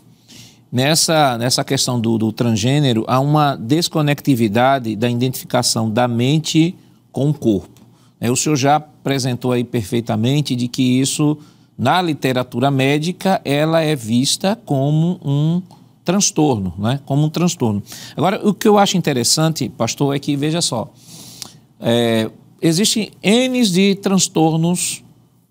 nessa, nessa questão do, do transgênero, há uma desconectividade da identificação da mente com o corpo. É, o senhor já apresentou aí perfeitamente de que isso, na literatura médica, ela é vista como um transtorno, né? como um transtorno. Agora, o que eu acho interessante, pastor, é que, veja só, é, existem N de transtornos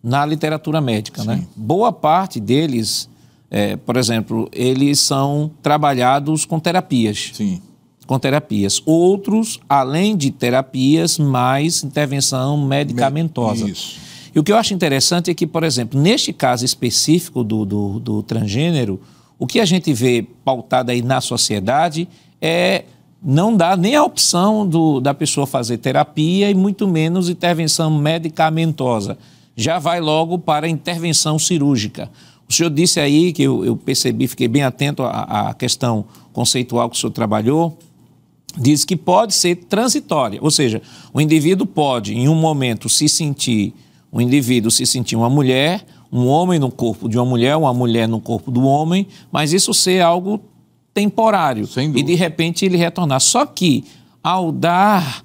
na literatura médica. Né? Boa parte deles, é, por exemplo, eles são trabalhados com terapias. Sim. Com terapias. Outros, além de terapias, mais intervenção medicamentosa. Isso. E o que eu acho interessante é que, por exemplo, neste caso específico do, do, do transgênero, o que a gente vê pautado aí na sociedade é não dá nem a opção do, da pessoa fazer terapia e muito menos intervenção medicamentosa. Já vai logo para intervenção cirúrgica. O senhor disse aí que eu, eu percebi, fiquei bem atento à, à questão conceitual que o senhor trabalhou. Diz que pode ser transitória, ou seja, o indivíduo pode, em um momento, se sentir, o indivíduo se sentir uma mulher, um homem no corpo de uma mulher, uma mulher no corpo do homem, mas isso ser algo temporário e de repente ele retornar. Só que ao dar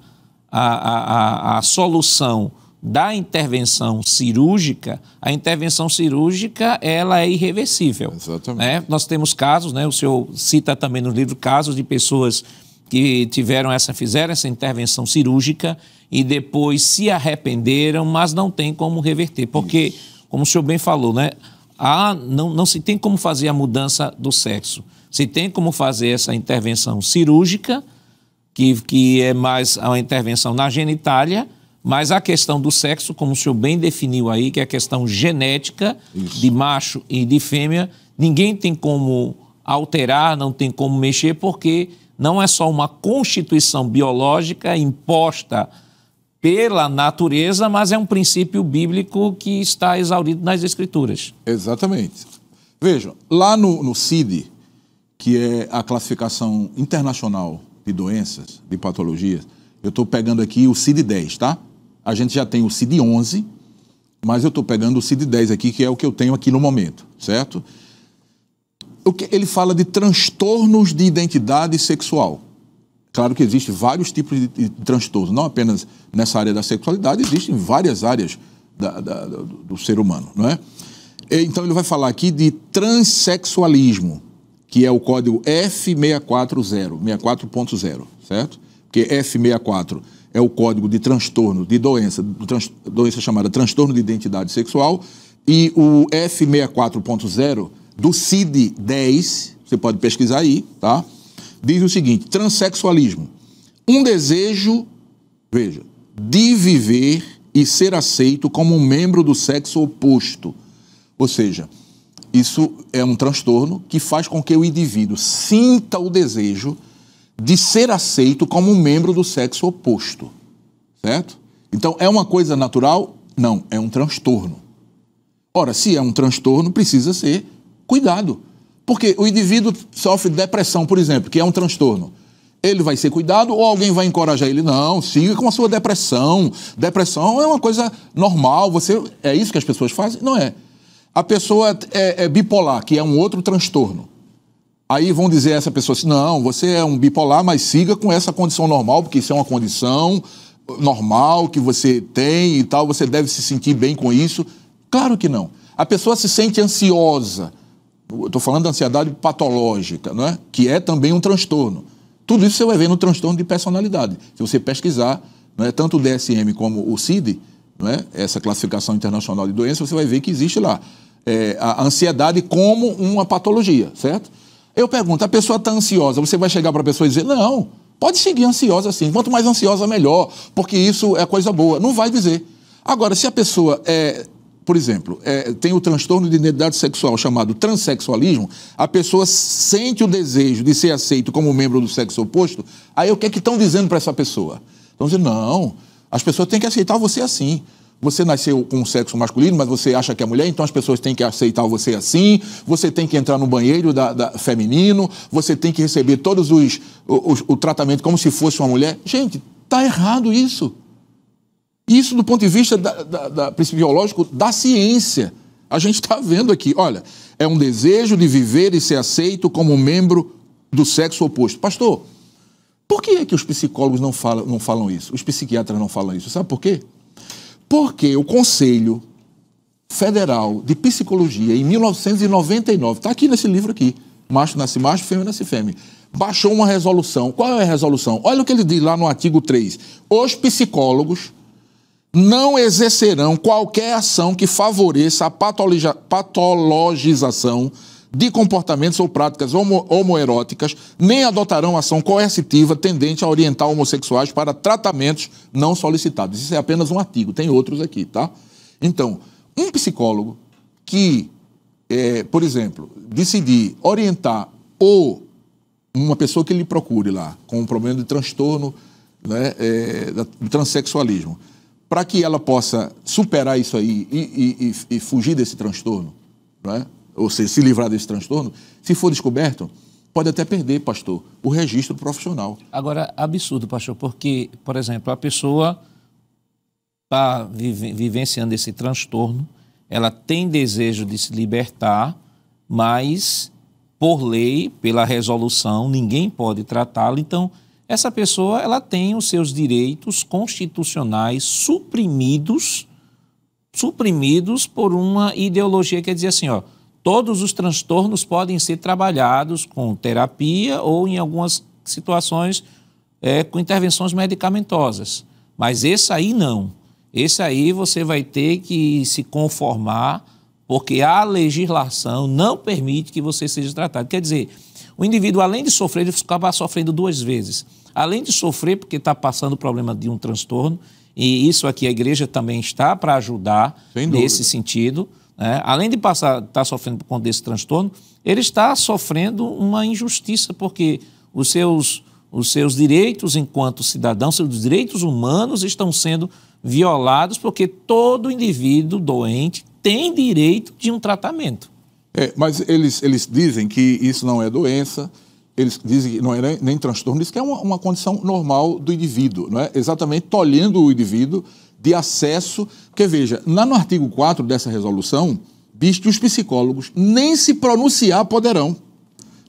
a, a, a, solução da intervenção cirúrgica, a intervenção cirúrgica ela é irreversível. Exatamente. Né? Nós temos casos, né? o senhor cita também no livro casos de pessoas que tiveram essa, fizeram essa intervenção cirúrgica e depois se arrependeram, mas não tem como reverter, porque Isso como o senhor bem falou, né? Ah, não, não se tem como fazer a mudança do sexo. Se tem como fazer essa intervenção cirúrgica, que, que é mais uma intervenção na genitália, mas a questão do sexo, como o senhor bem definiu aí, que é a questão genética Isso. de macho e de fêmea, ninguém tem como alterar, não tem como mexer, porque não é só uma constituição biológica imposta pela natureza, mas é um princípio bíblico que está exaurido nas Escrituras. Exatamente. Vejam, lá no, no CID, que é a classificação internacional de doenças, de patologias, eu estou pegando aqui o CID-10, tá? A gente já tem o CID-11, mas eu estou pegando o CID-10 aqui, que é o que eu tenho aqui no momento, certo? Ele fala de transtornos de identidade sexual. Claro que existem vários tipos de, de transtorno, não apenas nessa área da sexualidade, existem várias áreas da, da, do, do ser humano, não é? Então ele vai falar aqui de transexualismo, que é o código F640, 64.0, certo? Porque F64 é o código de transtorno de doença, trans, doença chamada transtorno de identidade sexual, e o F64.0 do CID-10, você pode pesquisar aí, tá? diz o seguinte: transexualismo. Um desejo, veja, de viver e ser aceito como um membro do sexo oposto. Ou seja, isso é um transtorno que faz com que o indivíduo sinta o desejo de ser aceito como um membro do sexo oposto. Certo? Então, é uma coisa natural? Não, é um transtorno. Ora, se é um transtorno, precisa ser cuidado. Porque o indivíduo sofre depressão, por exemplo, que é um transtorno. Ele vai ser cuidado ou alguém vai encorajar ele? Não, siga com a sua depressão. Depressão é uma coisa normal. Você É isso que as pessoas fazem? Não é. A pessoa é, é bipolar, que é um outro transtorno. Aí vão dizer a essa pessoa assim: não, você é um bipolar, mas siga com essa condição normal, porque isso é uma condição normal que você tem e tal, você deve se sentir bem com isso. Claro que não. A pessoa se sente ansiosa Estou falando da ansiedade patológica, não é? que é também um transtorno. Tudo isso você vai ver no transtorno de personalidade. Se você pesquisar, não é? tanto o DSM como o CID, não é? essa classificação internacional de doenças, você vai ver que existe lá é, a ansiedade como uma patologia, certo? Eu pergunto, a pessoa está ansiosa, você vai chegar para a pessoa e dizer, não, pode seguir ansiosa assim. quanto mais ansiosa melhor, porque isso é coisa boa. Não vai dizer. Agora, se a pessoa é, por exemplo, é, tem o transtorno de identidade sexual chamado transexualismo, a pessoa sente o desejo de ser aceito como membro do sexo oposto, aí o que é que estão dizendo para essa pessoa? Estão dizendo, não, as pessoas têm que aceitar você assim. Você nasceu com o sexo masculino, mas você acha que é mulher, então as pessoas têm que aceitar você assim, você tem que entrar no banheiro da, da feminino, você tem que receber todos os, os, o tratamento como se fosse uma mulher. Gente, tá errado isso. Isso do ponto de vista da, da, da princípio biológico da ciência. A gente está vendo aqui, olha, é um desejo de viver e ser aceito como membro do sexo oposto. Pastor, por que é que os psicólogos não falam, não falam isso? Os psiquiatras não falam isso? Sabe por quê? Porque o Conselho Federal de Psicologia, em 1999, está aqui nesse livro aqui, Macho Nasce Macho, Fêmea Nasce Fêmea, baixou uma resolução. Qual é a resolução? Olha o que ele diz lá no artigo 3. Os psicólogos não exercerão qualquer ação que favoreça a patologização de comportamentos ou práticas homo homoeróticas, nem adotarão ação coercitiva tendente a orientar homossexuais para tratamentos não solicitados. Isso é apenas um artigo, tem outros aqui, tá? Então, um psicólogo que, é, por exemplo, decidir orientar ou uma pessoa que lhe procure lá com um problema de transtorno né, é, de transexualismo, para que ela possa superar isso aí e, e, e fugir desse transtorno, é? ou seja, se livrar desse transtorno, se for descoberto, pode até perder, pastor, o registro profissional. Agora, absurdo, pastor, porque, por exemplo, a pessoa está vivenciando esse transtorno, ela tem desejo de se libertar, mas, por lei, pela resolução, ninguém pode tratá-la, então essa pessoa ela tem os seus direitos constitucionais suprimidos, suprimidos por uma ideologia que é dizer assim, ó, todos os transtornos podem ser trabalhados com terapia ou em algumas situações é, com intervenções medicamentosas. Mas esse aí não. Esse aí você vai ter que se conformar, porque a legislação não permite que você seja tratado. Quer dizer, o indivíduo, além de sofrer, ele acaba sofrendo duas vezes além de sofrer porque está passando o problema de um transtorno, e isso aqui a igreja também está para ajudar nesse sentido. Né? Além de passar, estar tá sofrendo por conta desse transtorno, ele está sofrendo uma injustiça, porque os seus, os seus direitos enquanto cidadão, seus direitos humanos estão sendo violados, porque todo indivíduo doente tem direito de um tratamento. É, mas eles, eles dizem que isso não é doença, eles dizem que não é nem, nem transtorno, isso que é uma, uma, condição normal do indivíduo, não é? exatamente tolhendo o indivíduo de acesso. Porque, veja, lá no artigo 4 dessa resolução, diz que os psicólogos nem se pronunciar poderão,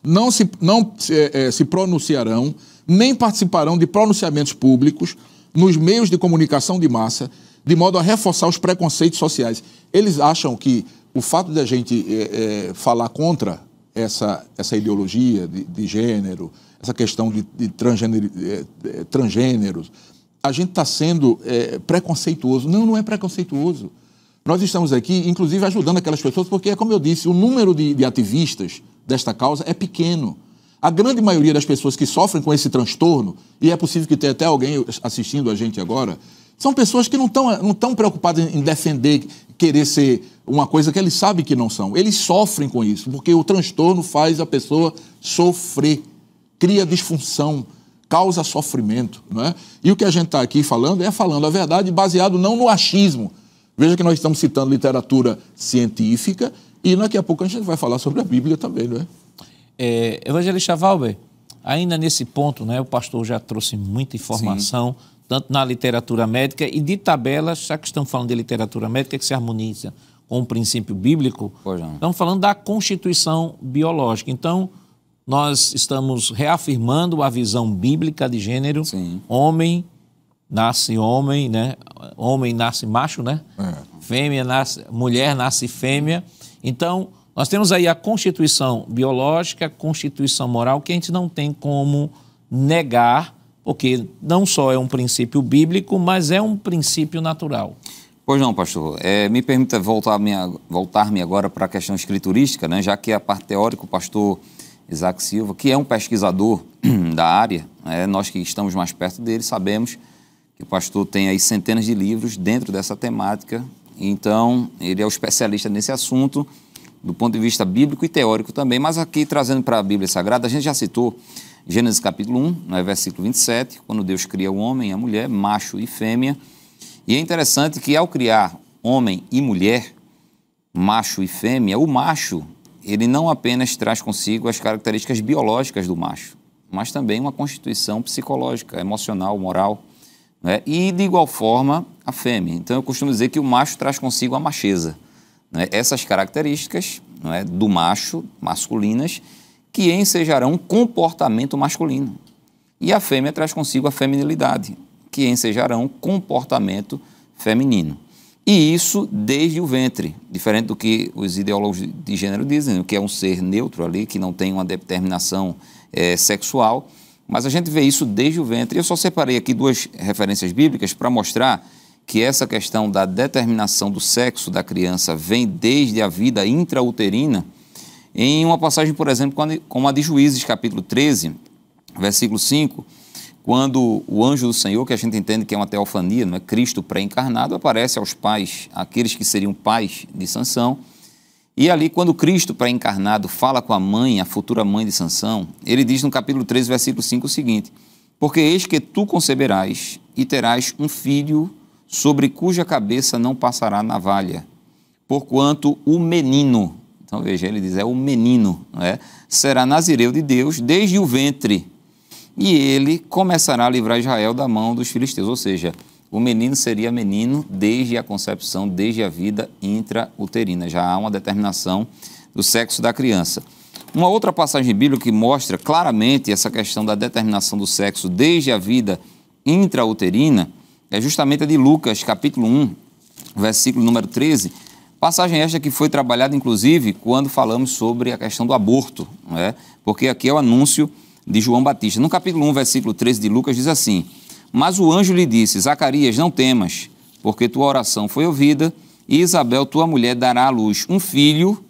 não se, não, é, é, se pronunciarão, nem participarão de pronunciamentos públicos nos meios de comunicação de massa, de modo a reforçar os preconceitos sociais. Eles acham que o fato de a gente é, é, falar contra essa, essa ideologia de, de gênero, essa questão de, de transgênero, eh, eh, transgêneros, a gente está sendo eh, preconceituoso. Não, não é preconceituoso. Nós estamos aqui, inclusive, ajudando aquelas pessoas, porque, como eu disse, o número de, de ativistas desta causa é pequeno. A grande maioria das pessoas que sofrem com esse transtorno, e é possível que tenha até alguém assistindo a gente agora, são pessoas que não estão não tão preocupadas em defender, querer ser uma coisa que eles sabem que não são. Eles sofrem com isso, porque o transtorno faz a pessoa sofrer, cria disfunção, causa sofrimento. Não é? E o que a gente está aqui falando é falando a verdade baseado não no achismo. Veja que nós estamos citando literatura científica e daqui a pouco a gente vai falar sobre a Bíblia também, não é? é evangelista Valber, ainda nesse ponto, né, o pastor já trouxe muita informação. Sim tanto na literatura médica e de tabelas, já que estamos falando de literatura médica, que se harmoniza com o princípio bíblico, estamos falando da constituição biológica. Então, nós estamos reafirmando a visão bíblica de gênero, Sim. homem nasce homem, né? Homem nasce macho, né? É. Fêmea nasce, mulher nasce fêmea. Então, nós temos aí a constituição biológica, a constituição moral, que a gente não tem como negar porque não só é um princípio bíblico, mas é um princípio natural. Pois não, pastor. É, me permita voltar-me voltar agora para a questão escriturística, né? já que a parte teórica, o pastor Isaac Silva, que é um pesquisador [CLEARS THROAT] da área, né? nós que estamos mais perto dele sabemos que o pastor tem aí centenas de livros dentro dessa temática, então ele é o especialista nesse assunto, do ponto de vista bíblico e teórico também, mas aqui trazendo para a Bíblia Sagrada, a gente já citou Gênesis capítulo 1, né, versículo 27, quando Deus cria o homem e a mulher, macho e fêmea. E é interessante que ao criar homem e mulher, macho e fêmea, o macho, ele não apenas traz consigo as características biológicas do macho, mas também uma constituição psicológica, emocional, moral. Né? E de igual forma a fêmea. Então eu costumo dizer que o macho traz consigo a macheza. Né? Essas características né, do macho, masculinas, que ensejarão um comportamento masculino. E a fêmea traz consigo a feminilidade, que ensejarão um comportamento feminino. E isso desde o ventre, diferente do que os ideólogos de gênero dizem, que é um ser neutro ali, que não tem uma determinação é, sexual, mas a gente vê isso desde o ventre. Eu só separei aqui duas referências bíblicas para mostrar que essa questão da determinação do sexo da criança vem desde a vida intrauterina em uma passagem, por exemplo, como a de Juízes, capítulo 13, versículo 5, quando o anjo do Senhor, que a gente entende que é uma teofania, não é Cristo pré-encarnado, aparece aos pais, aqueles que seriam pais de Sansão, e ali, quando Cristo pré-encarnado fala com a mãe, a futura mãe de Sansão, ele diz no capítulo 13, versículo 5 o seguinte: Porque eis que tu conceberás e terás um filho sobre cuja cabeça não passará navalha, porquanto o menino então veja, ele diz: é o menino, é? será nazireu de Deus desde o ventre. E ele começará a livrar Israel da mão dos filisteus. Ou seja, o menino seria menino desde a concepção, desde a vida intrauterina. Já há uma determinação do sexo da criança. Uma outra passagem bíblica que mostra claramente essa questão da determinação do sexo desde a vida intrauterina é justamente a de Lucas, capítulo 1, versículo número 13, Passagem esta que foi trabalhada, inclusive, quando falamos sobre a questão do aborto, né? porque aqui é o anúncio de João Batista. No capítulo 1, versículo 13 de Lucas, diz assim: Mas o anjo lhe disse, Zacarias, não temas, porque tua oração foi ouvida, e Isabel, tua mulher, dará à luz um filho,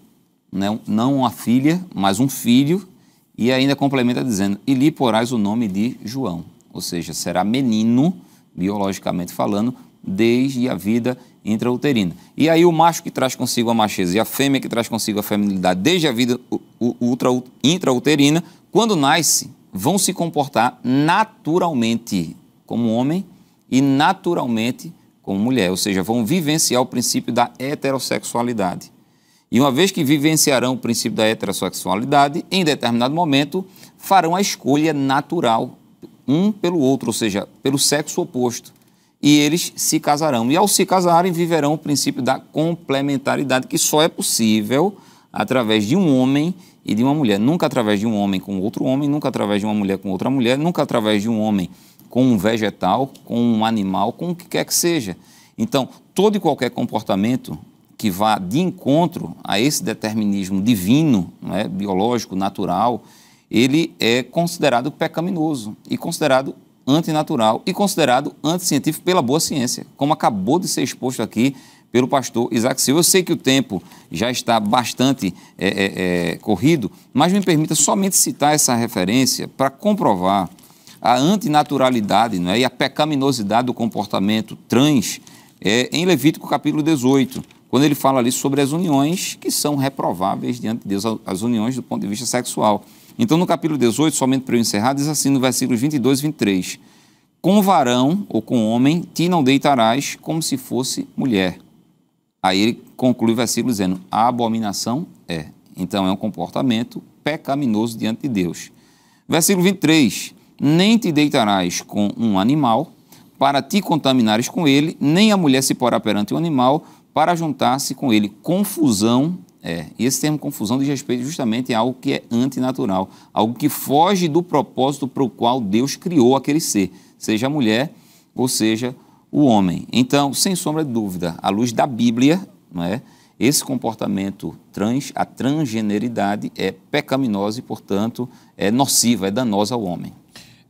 né? não uma filha, mas um filho, e ainda complementa dizendo: E lhe porás o nome de João, ou seja, será menino, biologicamente falando, desde a vida intrauterina. E aí o macho que traz consigo a macheza e a fêmea que traz consigo a feminilidade desde a vida ultra, intrauterina, quando nasce, vão se comportar naturalmente como homem e naturalmente como mulher, ou seja, vão vivenciar o princípio da heterossexualidade. E uma vez que vivenciarão o princípio da heterossexualidade, em determinado momento farão a escolha natural um pelo outro, ou seja, pelo sexo oposto e eles se casarão. E ao se casarem, viverão o princípio da complementaridade, que só é possível através de um homem e de uma mulher. Nunca através de um homem com outro homem, nunca através de uma mulher com outra mulher, nunca através de um homem com um vegetal, com um animal, com o que quer que seja. Então, todo e qualquer comportamento que vá de encontro a esse determinismo divino, é, biológico, natural, ele é considerado pecaminoso e considerado antinatural e considerado anticientífico pela boa ciência, como acabou de ser exposto aqui pelo pastor Isaac Silva. Eu sei que o tempo já está bastante é, é, é corrido, mas me permita somente citar essa referência para comprovar a antinaturalidade é, e a pecaminosidade do comportamento trans é, em Levítico capítulo 18, quando ele fala ali sobre as uniões que são reprováveis diante de Deus, as uniões do ponto de vista sexual. Então, no capítulo 18, somente para eu encerrar, diz assim no versículos 22 e 23: Com varão ou com homem te não deitarás como se fosse mulher. Aí ele conclui o versículo dizendo: A abominação é. Então, é um comportamento pecaminoso diante de Deus. Versículo 23: Nem te deitarás com um animal para te contaminares com ele, nem a mulher se porá perante o animal para juntar-se com ele. Confusão é, e esse termo confusão diz respeito justamente a algo que é antinatural, algo que foge do propósito para o qual Deus criou aquele ser, seja a mulher ou seja o homem. Então, sem sombra de dúvida, à luz da Bíblia, não é? esse comportamento trans, a transgeneridade, é pecaminosa e, portanto, é nociva, é danosa ao homem.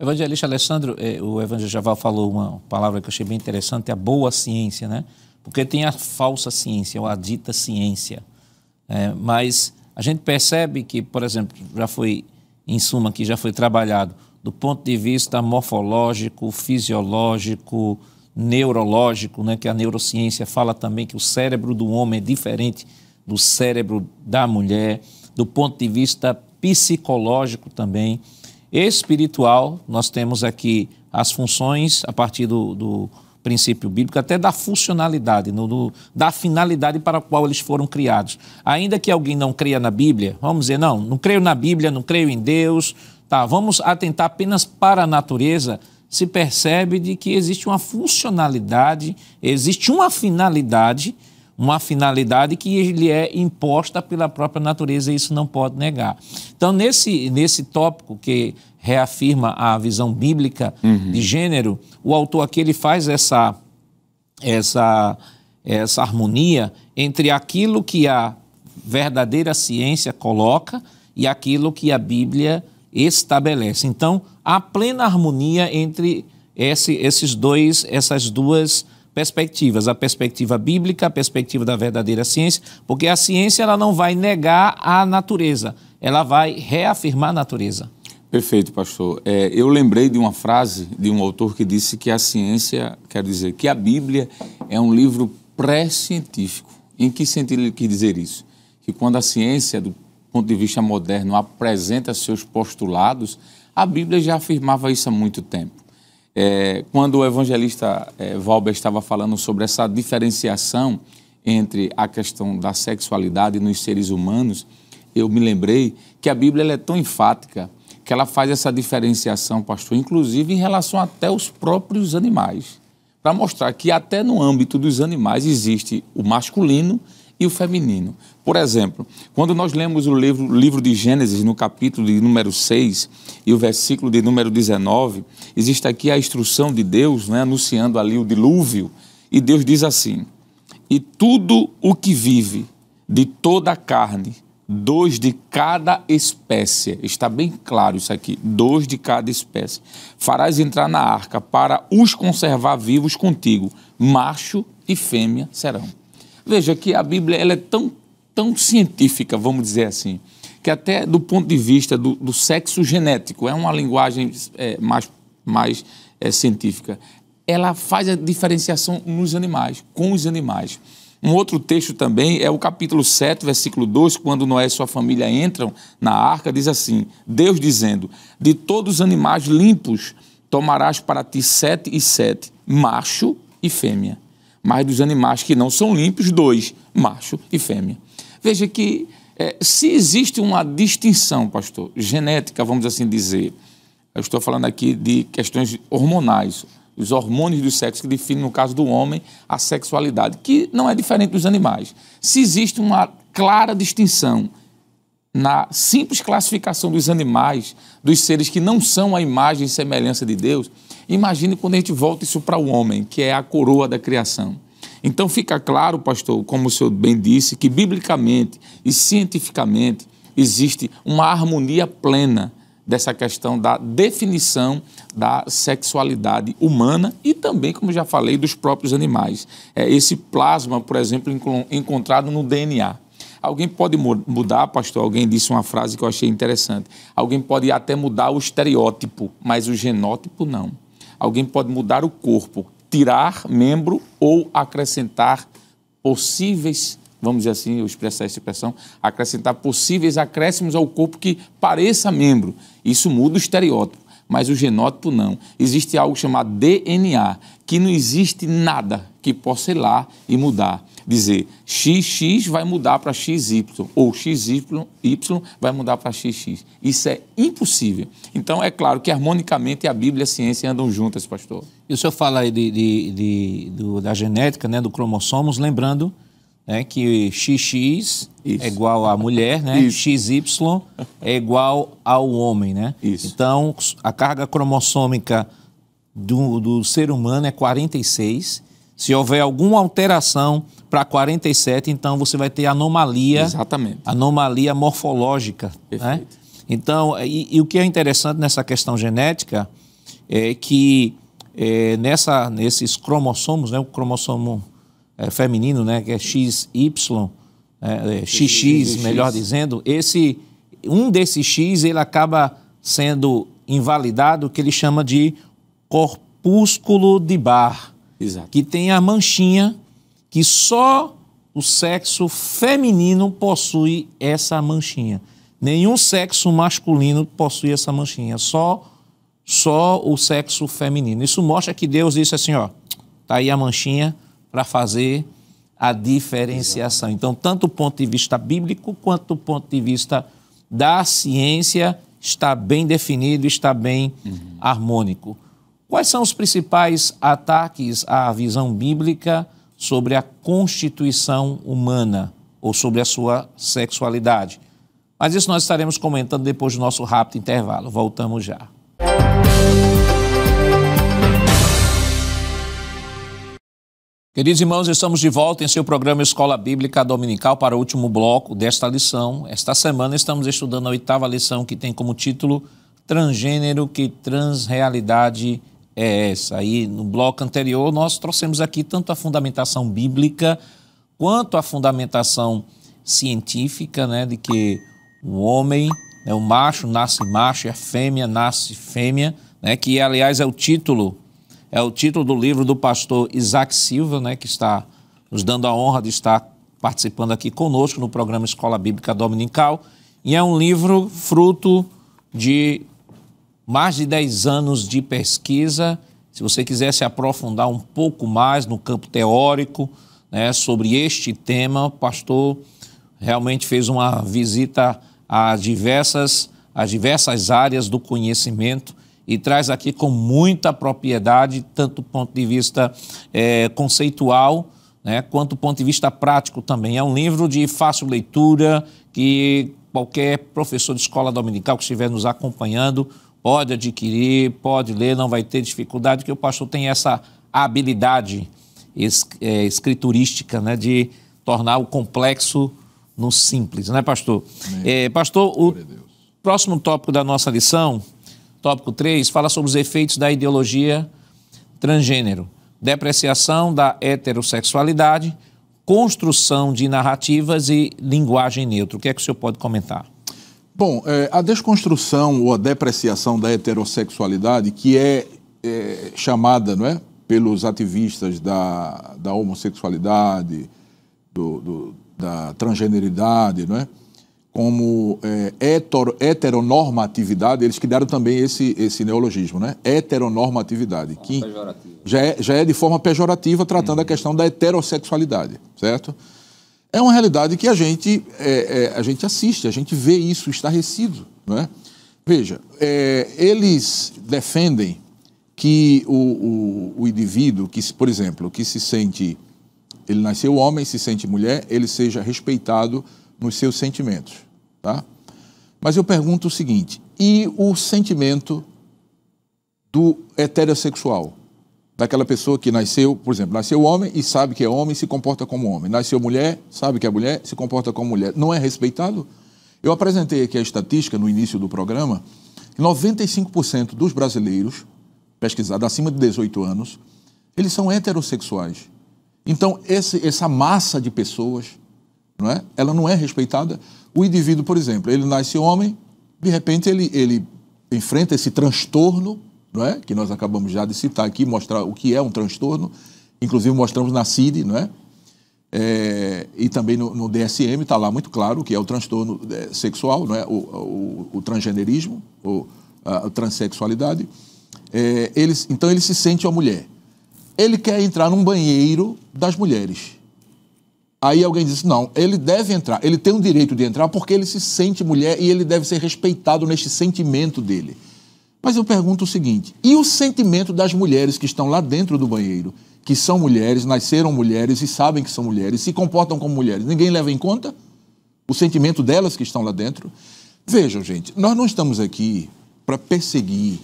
Evangelista Alessandro, eh, o Evangelho Javal falou uma palavra que eu achei bem interessante, a boa ciência, né? Porque tem a falsa ciência, ou a dita ciência. É, mas a gente percebe que, por exemplo, já foi, em suma, que já foi trabalhado do ponto de vista morfológico, fisiológico, neurológico, né, que a neurociência fala também que o cérebro do homem é diferente do cérebro da mulher, do ponto de vista psicológico também, espiritual, nós temos aqui as funções a partir do, do princípio bíblico, até da funcionalidade, no, no, da finalidade para a qual eles foram criados. Ainda que alguém não creia na Bíblia, vamos dizer, não, não creio na Bíblia, não creio em Deus, tá, vamos atentar apenas para a natureza, se percebe de que existe uma funcionalidade, existe uma finalidade, uma finalidade que lhe é imposta pela própria natureza, e isso não pode negar. Então, nesse, nesse tópico que reafirma a visão bíblica uhum. de gênero, o autor aqui ele faz essa, essa, essa harmonia entre aquilo que a verdadeira ciência coloca e aquilo que a Bíblia estabelece. Então, há plena harmonia entre esse, esses dois, essas duas perspectivas, a perspectiva bíblica, a perspectiva da verdadeira ciência, porque a ciência ela não vai negar a natureza, ela vai reafirmar a natureza. Perfeito, pastor. É, eu lembrei de uma frase de um autor que disse que a ciência, quer dizer, que a Bíblia é um livro pré-científico. Em que sentido ele quis dizer isso? Que quando a ciência, do ponto de vista moderno, apresenta seus postulados, a Bíblia já afirmava isso há muito tempo. É, quando o evangelista é, Valber estava falando sobre essa diferenciação entre a questão da sexualidade nos seres humanos, eu me lembrei que a Bíblia é tão enfática que ela faz essa diferenciação, pastor, inclusive em relação até os próprios animais, para mostrar que até no âmbito dos animais existe o masculino e o feminino. Por exemplo, quando nós lemos o livro, livro de Gênesis, no capítulo de número 6 e o versículo de número 19, existe aqui a instrução de Deus, né, anunciando ali o dilúvio, e Deus diz assim: E tudo o que vive de toda a carne, dois de cada espécie. Está bem claro isso aqui, dois de cada espécie. Farás entrar na arca para os conservar vivos contigo, macho e fêmea serão. Veja que a Bíblia ela é tão, tão científica, vamos dizer assim, que até do ponto de vista do, do sexo genético, é uma linguagem é, mais, mais é, científica, ela faz a diferenciação nos animais, com os animais. Um outro texto também é o capítulo 7, versículo 2, quando Noé e sua família entram na arca, diz assim: Deus dizendo: De todos os animais limpos tomarás para ti sete e sete, macho e fêmea. Mas dos animais que não são limpos, dois, macho e fêmea. Veja que é, se existe uma distinção, pastor, genética, vamos assim dizer, eu estou falando aqui de questões hormonais, os hormônios do sexo que definem, no caso do homem, a sexualidade, que não é diferente dos animais. Se existe uma clara distinção na simples classificação dos animais, dos seres que não são a imagem e semelhança de Deus, imagine quando a gente volta isso para o homem, que é a coroa da criação. Então fica claro, pastor, como o senhor bem disse, que biblicamente e cientificamente existe uma harmonia plena dessa questão da definição da sexualidade humana e também, como já falei, dos próprios animais. É esse plasma, por exemplo, encontrado no DNA. Alguém pode mudar, pastor, alguém disse uma frase que eu achei interessante. Alguém pode até mudar o estereótipo, mas o genótipo não. Alguém pode mudar o corpo, tirar membro ou acrescentar possíveis vamos dizer assim, eu expressar essa expressão, acrescentar possíveis acréscimos ao corpo que pareça membro. Isso muda o estereótipo, mas o genótipo não. Existe algo chamado DNA, que não existe nada que possa ir lá e mudar. Dizer XX vai mudar para XY ou XY vai mudar para XX. Isso é impossível. Então, é claro que harmonicamente a Bíblia e a ciência andam juntas, pastor. E o senhor fala aí de, de, de do, da genética, né, do cromossomos, lembrando né, que XX Isso. é igual à mulher, né? Isso. XY é igual ao homem, né? Isso. Então, a carga cromossômica do, do ser humano é 46. Se houver alguma alteração para 47, então você vai ter anomalia, Exatamente. anomalia morfológica. Né? Perfeito. Né? Então, e, e, o que é interessante nessa questão genética é que é, nessa, nesses cromossomos, né, o cromossomo é, feminino, né, que é XY, né, é, é, XX, melhor dizendo, esse um desses X ele acaba sendo invalidado, que ele chama de corpúsculo de bar, Exato. que tem a manchinha que só o sexo feminino possui essa manchinha. Nenhum sexo masculino possui essa manchinha, só só o sexo feminino. Isso mostra que Deus disse assim, ó, tá aí a manchinha, para fazer a diferenciação. Então, tanto do ponto de vista bíblico quanto do ponto de vista da ciência, está bem definido, está bem uhum. harmônico. Quais são os principais ataques à visão bíblica sobre a constituição humana ou sobre a sua sexualidade? Mas isso nós estaremos comentando depois do nosso rápido intervalo. Voltamos já. Queridos irmãos, estamos de volta em seu programa Escola Bíblica Dominical para o último bloco desta lição. Esta semana estamos estudando a oitava lição que tem como título Transgênero, que transrealidade é essa? Aí no bloco anterior nós trouxemos aqui tanto a fundamentação bíblica quanto a fundamentação científica, né, de que o homem, né, o macho nasce macho e é a fêmea nasce fêmea, né, que aliás é o título é o título do livro do pastor Isaac Silva, né, que está nos dando a honra de estar participando aqui conosco no programa Escola Bíblica Dominical. E é um livro fruto de mais de 10 anos de pesquisa. Se você quiser se aprofundar um pouco mais no campo teórico né, sobre este tema, o pastor realmente fez uma visita a diversas, a diversas áreas do conhecimento e traz aqui com muita propriedade, tanto do ponto de vista é, conceitual, né, quanto do ponto de vista prático também. É um livro de fácil leitura que qualquer professor de escola dominical que estiver nos acompanhando pode adquirir, pode ler, não vai ter dificuldade, que o pastor tem essa habilidade eh, escriturística né, de tornar o complexo no simples, né, pastor? É, pastor, o próximo tópico da nossa lição Tópico 3 fala sobre os efeitos da ideologia transgênero, depreciação da heterossexualidade, construção de narrativas e linguagem neutra. O que é que o senhor pode comentar? Bom, é, a desconstrução ou a depreciação da heterossexualidade, que é, é chamada não é, pelos ativistas da, da homossexualidade, do, do, da transgeneridade, não é? como é, hetero, heteronormatividade, eles criaram também esse, esse neologismo, né? Heteronormatividade, que já é, já é de forma pejorativa tratando a uhum. questão da heterossexualidade, certo? É uma realidade que a gente, é, é, a gente assiste, a gente vê isso estarrecido, né? Veja, é, eles defendem que o, o, o indivíduo, que, por exemplo, que se sente, ele nasceu homem, se sente mulher, ele seja respeitado nos seus sentimentos. Tá? Mas eu pergunto o seguinte: e o sentimento do heterossexual? Daquela pessoa que nasceu, por exemplo, nasceu homem e sabe que é homem e se comporta como homem. Nasceu mulher, sabe que é mulher, se comporta como mulher. Não é respeitado? Eu apresentei aqui a estatística no início do programa: 95% dos brasileiros pesquisados acima de 18 anos, eles são heterossexuais. Então, esse, essa massa de pessoas não é? ela não é respeitada. O indivíduo, por exemplo, ele nasce homem, de repente ele, ele enfrenta esse transtorno, não é? que nós acabamos já de citar aqui, mostrar o que é um transtorno, inclusive mostramos na CID, não é? É, e também no, no DSM está lá muito claro que é o transtorno é, sexual, não é? o, o, o transgênerismo, a, a transexualidade. É, ele, então ele se sente uma mulher. Ele quer entrar num banheiro das mulheres. Aí alguém disse: não, ele deve entrar, ele tem o direito de entrar porque ele se sente mulher e ele deve ser respeitado neste sentimento dele. Mas eu pergunto o seguinte: e o sentimento das mulheres que estão lá dentro do banheiro, que são mulheres, nasceram mulheres e sabem que são mulheres, se comportam como mulheres? Ninguém leva em conta o sentimento delas que estão lá dentro? Vejam, gente, nós não estamos aqui para perseguir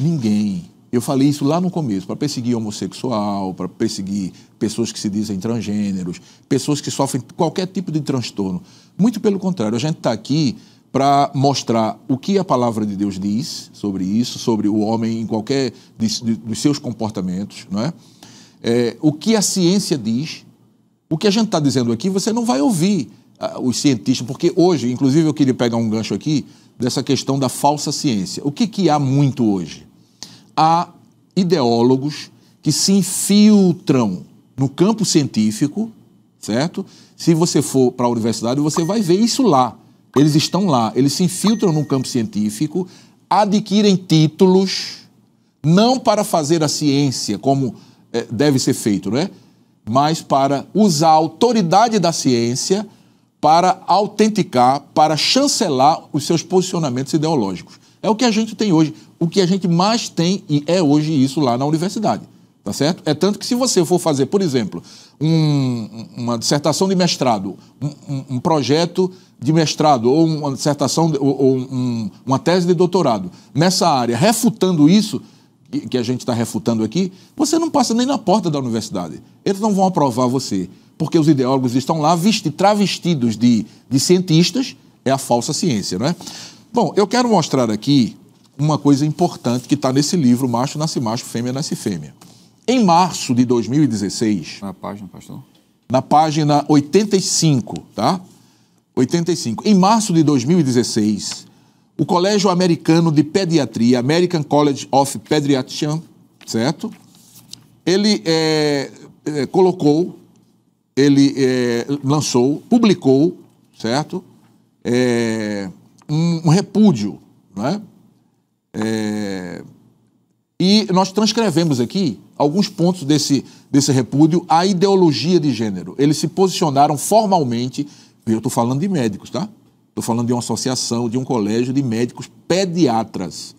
ninguém. Eu falei isso lá no começo, para perseguir homossexual, para perseguir pessoas que se dizem transgêneros, pessoas que sofrem qualquer tipo de transtorno. Muito pelo contrário, a gente está aqui para mostrar o que a palavra de Deus diz sobre isso, sobre o homem em qualquer de, de, dos seus comportamentos, não é? é? O que a ciência diz, o que a gente está dizendo aqui, você não vai ouvir uh, os cientistas, porque hoje, inclusive, eu queria pegar um gancho aqui dessa questão da falsa ciência. O que, que há muito hoje? a ideólogos que se infiltram no campo científico, certo? Se você for para a universidade, você vai ver isso lá. Eles estão lá, eles se infiltram no campo científico, adquirem títulos, não para fazer a ciência como é, deve ser feito, né? mas para usar a autoridade da ciência para autenticar, para chancelar os seus posicionamentos ideológicos. É o que a gente tem hoje o que a gente mais tem e é hoje isso lá na universidade. Tá certo? É tanto que se você for fazer, por exemplo, um, uma dissertação de mestrado, um, um, projeto de mestrado ou uma dissertação ou, ou um, uma tese de doutorado nessa área, refutando isso que a gente está refutando aqui, você não passa nem na porta da universidade. Eles não vão aprovar você, porque os ideólogos estão lá vestidos, travestidos de, de cientistas, é a falsa ciência, não é? Bom, eu quero mostrar aqui uma coisa importante que está nesse livro, Macho Nasce Macho, Fêmea Nasce Fêmea. Em março de 2016. Na página, pastor? Na página 85, tá? 85. Em março de 2016, o Colégio Americano de Pediatria, American College of Pediatrician, certo? Ele é, é, colocou, ele é, lançou, publicou, certo? É, um, repúdio, não é? É... E nós transcrevemos aqui alguns pontos desse, desse repúdio à ideologia de gênero. Eles se posicionaram formalmente, eu estou falando de médicos, tá? Estou falando de uma associação, de um colégio de médicos pediatras,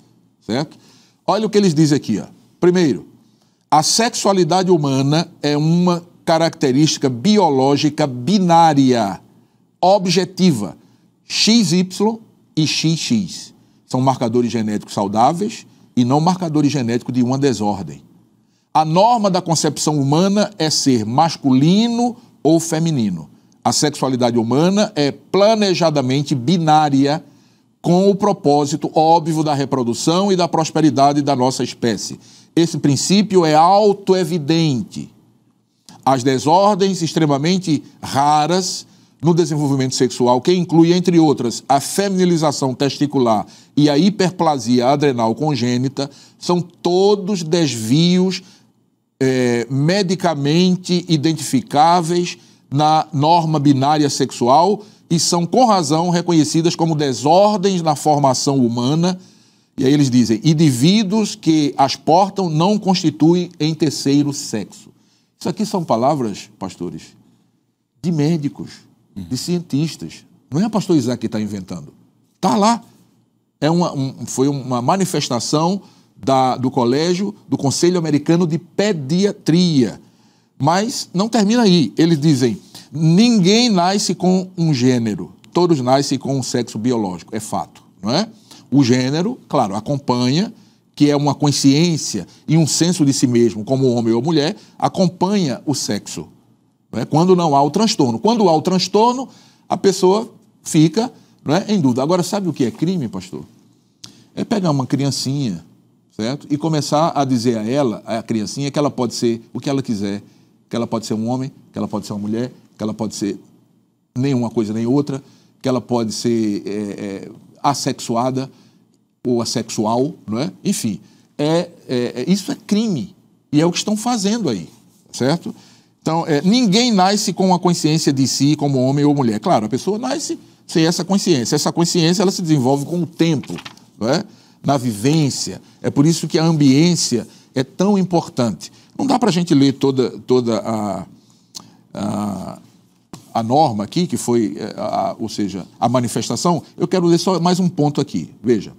certo? Olha o que eles dizem aqui, ó. Primeiro, a sexualidade humana é uma característica biológica binária, objetiva, XY e XX são marcadores genéticos saudáveis e não marcadores genéticos de uma desordem. A norma da concepção humana é ser masculino ou feminino. A sexualidade humana é planejadamente binária com o propósito óbvio da reprodução e da prosperidade da nossa espécie. Esse princípio é autoevidente. As desordens extremamente raras no desenvolvimento sexual, que inclui, entre outras, a feminilização testicular e a hiperplasia adrenal congênita, são todos desvios é, medicamente identificáveis na norma binária sexual e são, com razão, reconhecidas como desordens na formação humana. E aí eles dizem: indivíduos que as portam não constituem em terceiro sexo. Isso aqui são palavras, pastores, de médicos de cientistas. Não é o pastor Isaac que está inventando. Está lá. É uma, um, foi uma manifestação da, do colégio, do Conselho Americano de Pediatria. Mas não termina aí. Eles dizem: ninguém nasce com um gênero. Todos nascem com um sexo biológico. É fato, não é? O gênero, claro, acompanha, que é uma consciência e um senso de si mesmo, como homem ou mulher, acompanha o sexo. Né? Quando não há o transtorno. Quando há o transtorno, a pessoa fica né, em dúvida. Agora, sabe o que é crime, pastor? É pegar uma criancinha, certo? E começar a dizer a ela, a criancinha, que ela pode ser o que ela quiser, que ela pode ser um homem, que ela pode ser uma mulher, que ela pode ser nenhuma coisa nem outra, que ela pode ser é, é, assexuada ou assexual, não é? Enfim, é, é, é isso é crime. E é o que estão fazendo aí, certo? Então, é, ninguém nasce com a consciência de si como homem ou mulher. Claro, a pessoa nasce sem essa consciência. Essa consciência ela se desenvolve com o tempo, é? na vivência. É por isso que a ambiência é tão importante. Não dá para a gente ler toda, toda a, a, a norma aqui, que foi, é, a, a, ou seja, a manifestação. Eu quero ler só mais um ponto aqui. Veja.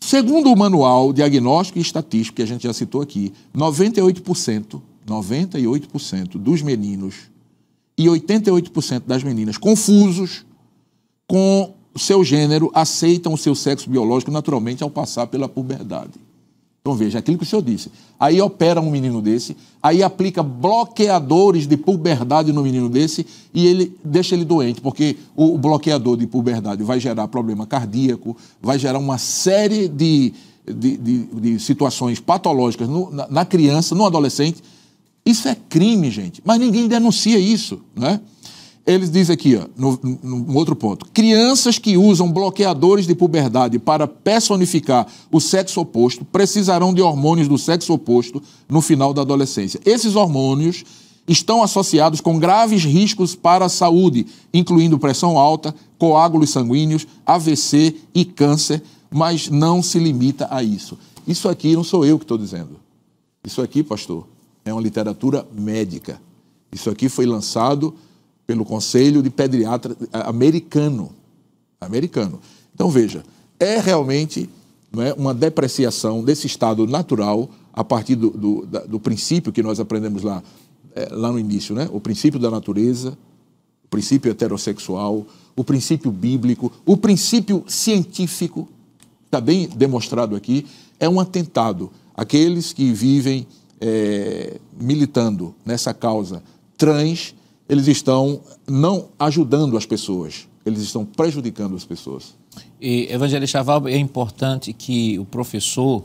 Segundo o Manual Diagnóstico e Estatístico, que a gente já citou aqui, 98% 98% dos meninos e 88% das meninas confusos com o seu gênero aceitam o seu sexo biológico naturalmente ao passar pela puberdade. Então veja, aquilo que o senhor disse. Aí opera um menino desse, aí aplica bloqueadores de puberdade no menino desse e ele deixa ele doente, porque o bloqueador de puberdade vai gerar problema cardíaco, vai gerar uma série de, de, de, de situações patológicas no, na, na criança, no adolescente, isso é crime, gente. Mas ninguém denuncia isso, né? Eles dizem aqui, ó, no, no, outro ponto, crianças que usam bloqueadores de puberdade para personificar o sexo oposto precisarão de hormônios do sexo oposto no final da adolescência. Esses hormônios estão associados com graves riscos para a saúde, incluindo pressão alta, coágulos sanguíneos, AVC e câncer, mas não se limita a isso. Isso aqui não sou eu que estou dizendo. Isso aqui, pastor, é uma literatura médica. Isso aqui foi lançado pelo Conselho de Pediatra americano. Americano. Então veja, é realmente não é, uma depreciação desse estado natural a partir do, do, da, do princípio que nós aprendemos lá, é, lá no início, né? o princípio da natureza, o princípio heterossexual, o princípio bíblico, o princípio científico, está bem demonstrado aqui, é um atentado. Aqueles que vivem é, militando nessa causa trans, eles estão não ajudando as pessoas, eles estão prejudicando as pessoas. E, Evangelho Chaval, é importante que o professor,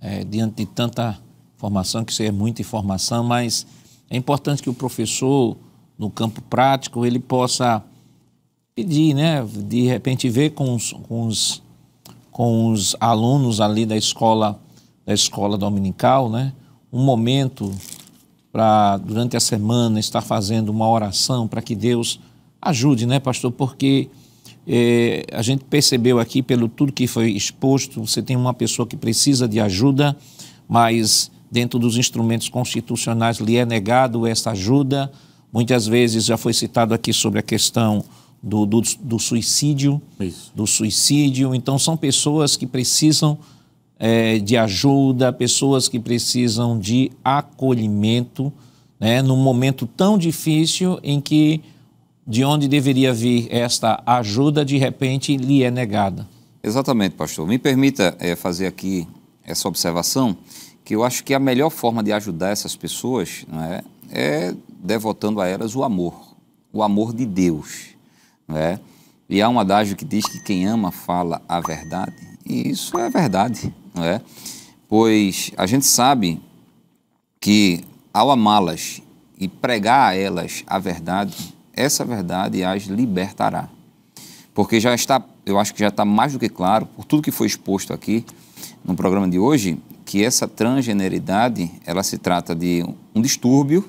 é, diante de tanta informação, que isso é muita informação, mas é importante que o professor, no campo prático, ele possa pedir, né? De repente ver com os, com os, com os alunos ali da escola, da escola dominical, né? um momento para, durante a semana, estar fazendo uma oração para que Deus ajude, né, pastor? Porque eh, a gente percebeu aqui, pelo tudo que foi exposto, você tem uma pessoa que precisa de ajuda, mas dentro dos instrumentos constitucionais lhe é negado essa ajuda. Muitas vezes já foi citado aqui sobre a questão do, do, do suicídio, Isso. do suicídio. Então são pessoas que precisam é, de ajuda, pessoas que precisam de acolhimento, né, num momento tão difícil em que de onde deveria vir esta ajuda, de repente lhe é negada. Exatamente, pastor. Me permita é, fazer aqui essa observação, que eu acho que a melhor forma de ajudar essas pessoas não é, é devotando a elas o amor, o amor de Deus. é E há um adágio que diz que quem ama fala a verdade, e isso é verdade né? pois a gente sabe que ao amá-las e pregar a elas a verdade, essa verdade as libertará. Porque já está, eu acho que já está mais do que claro, por tudo que foi exposto aqui no programa de hoje, que essa transgeneridade, ela se trata de um distúrbio,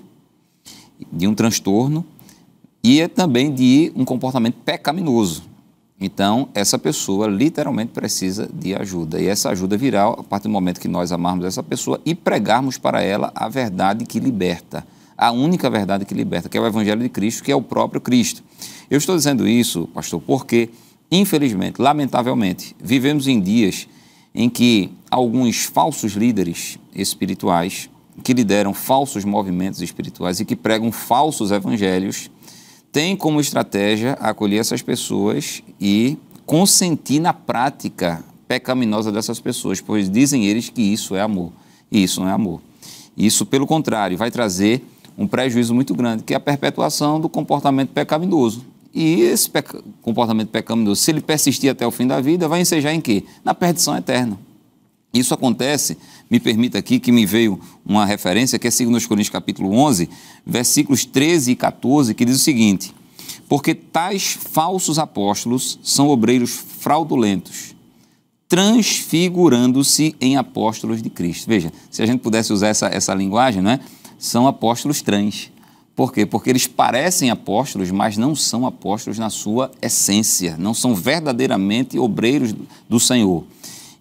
de um transtorno e é também de um comportamento pecaminoso. Então, essa pessoa literalmente precisa de ajuda. E essa ajuda virá a partir do momento que nós amarmos essa pessoa e pregarmos para ela a verdade que liberta. A única verdade que liberta, que é o Evangelho de Cristo, que é o próprio Cristo. Eu estou dizendo isso, pastor, porque, infelizmente, lamentavelmente, vivemos em dias em que alguns falsos líderes espirituais, que lideram falsos movimentos espirituais e que pregam falsos evangelhos, tem como estratégia acolher essas pessoas e consentir na prática pecaminosa dessas pessoas, pois dizem eles que isso é amor. E isso não é amor. Isso, pelo contrário, vai trazer um prejuízo muito grande, que é a perpetuação do comportamento pecaminoso. E esse peca comportamento pecaminoso, se ele persistir até o fim da vida, vai ensejar em quê? Na perdição eterna. Isso acontece, me permita aqui que me veio uma referência, que é 2 Coríntios capítulo 11, versículos 13 e 14, que diz o seguinte, porque tais falsos apóstolos são obreiros fraudulentos, transfigurando-se em apóstolos de Cristo. Veja, se a gente pudesse usar essa, essa linguagem, não é? São apóstolos trans. Por quê? Porque eles parecem apóstolos, mas não são apóstolos na sua essência, não são verdadeiramente obreiros do Senhor.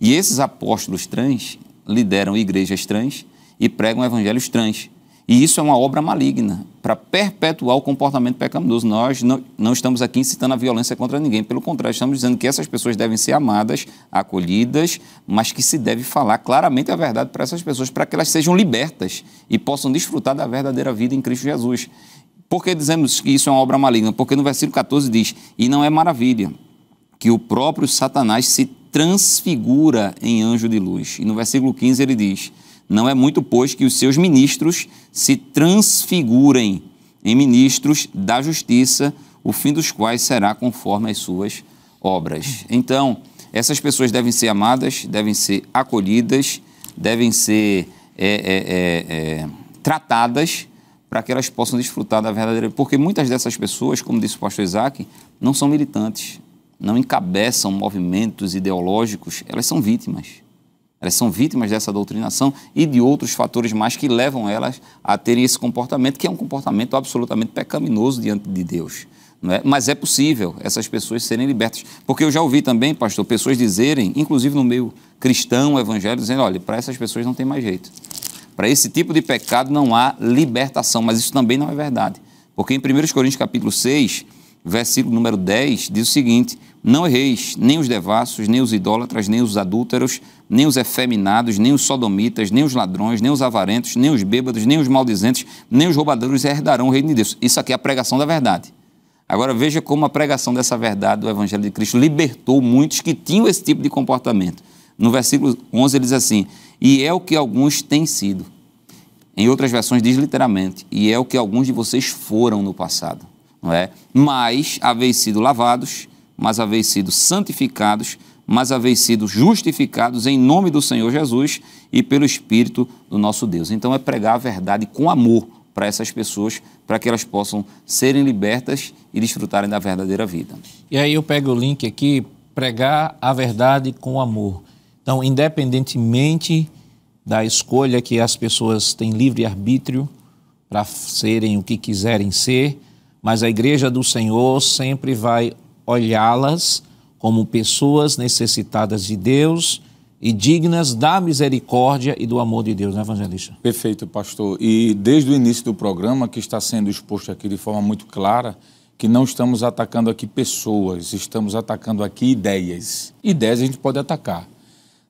E esses apóstolos trans lideram igrejas trans e pregam evangelhos trans. E isso é uma obra maligna para perpetuar o comportamento pecaminoso. Nós não, não, estamos aqui incitando a violência contra ninguém, pelo contrário, estamos dizendo que essas pessoas devem ser amadas, acolhidas, mas que se deve falar claramente a verdade para essas pessoas, para que elas sejam libertas e possam desfrutar da verdadeira vida em Cristo Jesus. Por que dizemos que isso é uma obra maligna? Porque no versículo 14 diz: E não é maravilha que o próprio Satanás se transfigura em anjo de luz. E no versículo 15 ele diz: Não é muito, pois, que os seus ministros se transfigurem em ministros da justiça, o fim dos quais será conforme as suas obras. Então, essas pessoas devem ser amadas, devem ser acolhidas, devem ser é, é, é, é tratadas para que elas possam desfrutar da verdadeira. Porque muitas dessas pessoas, como disse o pastor Isaac, não são militantes, não encabeçam movimentos ideológicos, elas são vítimas. Elas são vítimas dessa doutrinação e de outros fatores mais que levam elas a terem esse comportamento, que é um comportamento absolutamente pecaminoso diante de Deus. É? Mas é possível essas pessoas serem libertas. Porque eu já ouvi também, pastor, pessoas dizerem, inclusive no meio cristão, evangélico, dizendo: olha, para essas pessoas não tem mais jeito. Para esse tipo de pecado não há libertação. Mas isso também não é verdade. Porque em 1 Coríntios capítulo 6, versículo número 10, diz o seguinte: Não erreis, nem os devassos, nem os idólatras, nem os adúlteros, nem os efeminados, nem os sodomitas, nem os ladrões, nem os avarentos, nem os bêbados, nem os maldizentes, nem os roubadores herdarão o reino de Deus. Isso aqui é a pregação da verdade. Agora veja como a pregação dessa verdade do Evangelho de Cristo libertou muitos que tinham esse tipo de comportamento. No versículo 11 ele diz assim: E é o que alguns têm sido. Em outras versões diz literalmente: E é o que alguns de vocês foram no passado não é? Mas haveis sido lavados, mas haveis sido santificados, mas haveis sido justificados em nome do Senhor Jesus e pelo Espírito do nosso Deus. Então é pregar a verdade com amor para essas pessoas, para que elas possam serem libertas e desfrutarem da verdadeira vida. E aí eu pego o link aqui, pregar a verdade com amor. Então, independentemente da escolha que as pessoas têm livre arbítrio para serem o que quiserem ser, mas a igreja do Senhor sempre vai olhá-las como pessoas necessitadas de Deus e dignas da misericórdia e do amor de Deus, né, evangelista? Perfeito, pastor. E desde o início do programa, que está sendo exposto aqui de forma muito clara, que não estamos atacando aqui pessoas, estamos atacando aqui ideias. Ideias a gente pode atacar.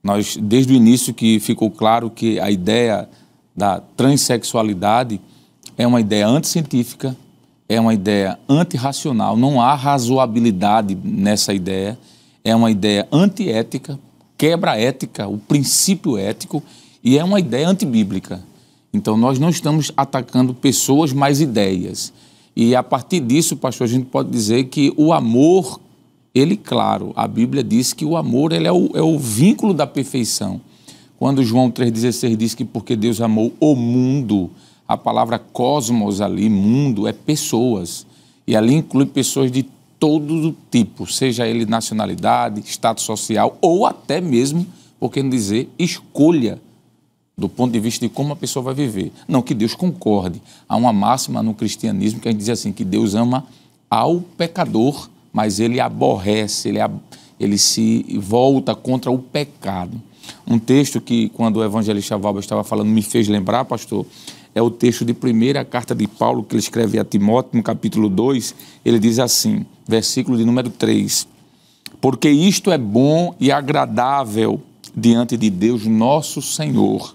Nós, desde o início que ficou claro que a ideia da transexualidade é uma ideia anticientífica, é uma ideia antirracional, não há razoabilidade nessa ideia, é uma ideia antiética, quebra a ética, o princípio ético, e é uma ideia antibíblica. Então, nós não estamos atacando pessoas, mas ideias. E a partir disso, pastor, a gente pode dizer que o amor, ele, claro, a Bíblia diz que o amor ele é, o, é o vínculo da perfeição. Quando João 3,16 diz que porque Deus amou o mundo, a palavra cosmos ali, mundo, é pessoas. E ali inclui pessoas de todo tipo, seja ele nacionalidade, estado social ou até mesmo, por que não dizer, escolha do ponto de vista de como a pessoa vai viver. Não que Deus concorde. Há uma máxima no cristianismo que a gente diz assim, que Deus ama ao pecador, mas ele aborrece, ele, ab... ele se volta contra o pecado. Um texto que, quando o evangelista Valba estava falando, me fez lembrar, pastor, é o texto de primeira carta de Paulo que ele escreve a Timóteo, no capítulo 2, ele diz assim, versículo de número 3: Porque isto é bom e agradável diante de Deus, nosso Senhor.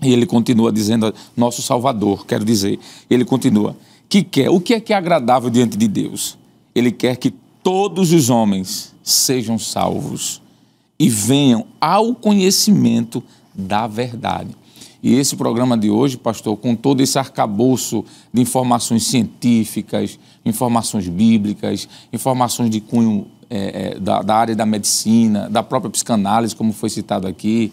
E ele continua dizendo, nosso Salvador, quero dizer, ele continua, que quer, o que é que é agradável diante de Deus? Ele quer que todos os homens sejam salvos e venham ao conhecimento da verdade. E esse programa de hoje, pastor, com todo esse arcabouço de informações científicas, informações bíblicas, informações de cunho é, é, da, da, área da medicina, da própria psicanálise, como foi citado aqui,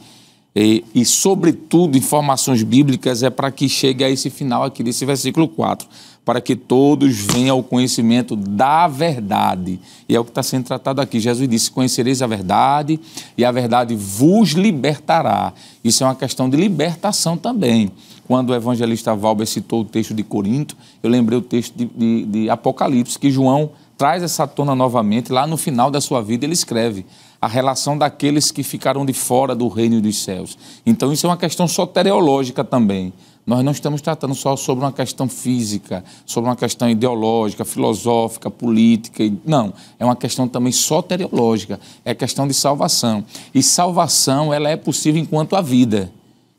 e, e sobretudo informações bíblicas, é para que chegue a esse final aqui desse versículo 4 para que todos venham ao conhecimento da verdade. E é o que está sendo tratado aqui. Jesus disse: Conhecereis a verdade, e a verdade vos libertará. Isso é uma questão de libertação também. Quando o evangelista Valber citou o texto de Corinto, eu lembrei o texto de, de, de Apocalipse, que João traz essa tona novamente. Lá no final da sua vida, ele escreve a relação daqueles que ficaram de fora do reino dos céus. Então, isso é uma questão soteriológica também. Nós não estamos tratando só sobre uma questão física, sobre uma questão ideológica, filosófica, política. Não, é uma questão também soteriológica, é questão de salvação. E salvação ela é possível enquanto a vida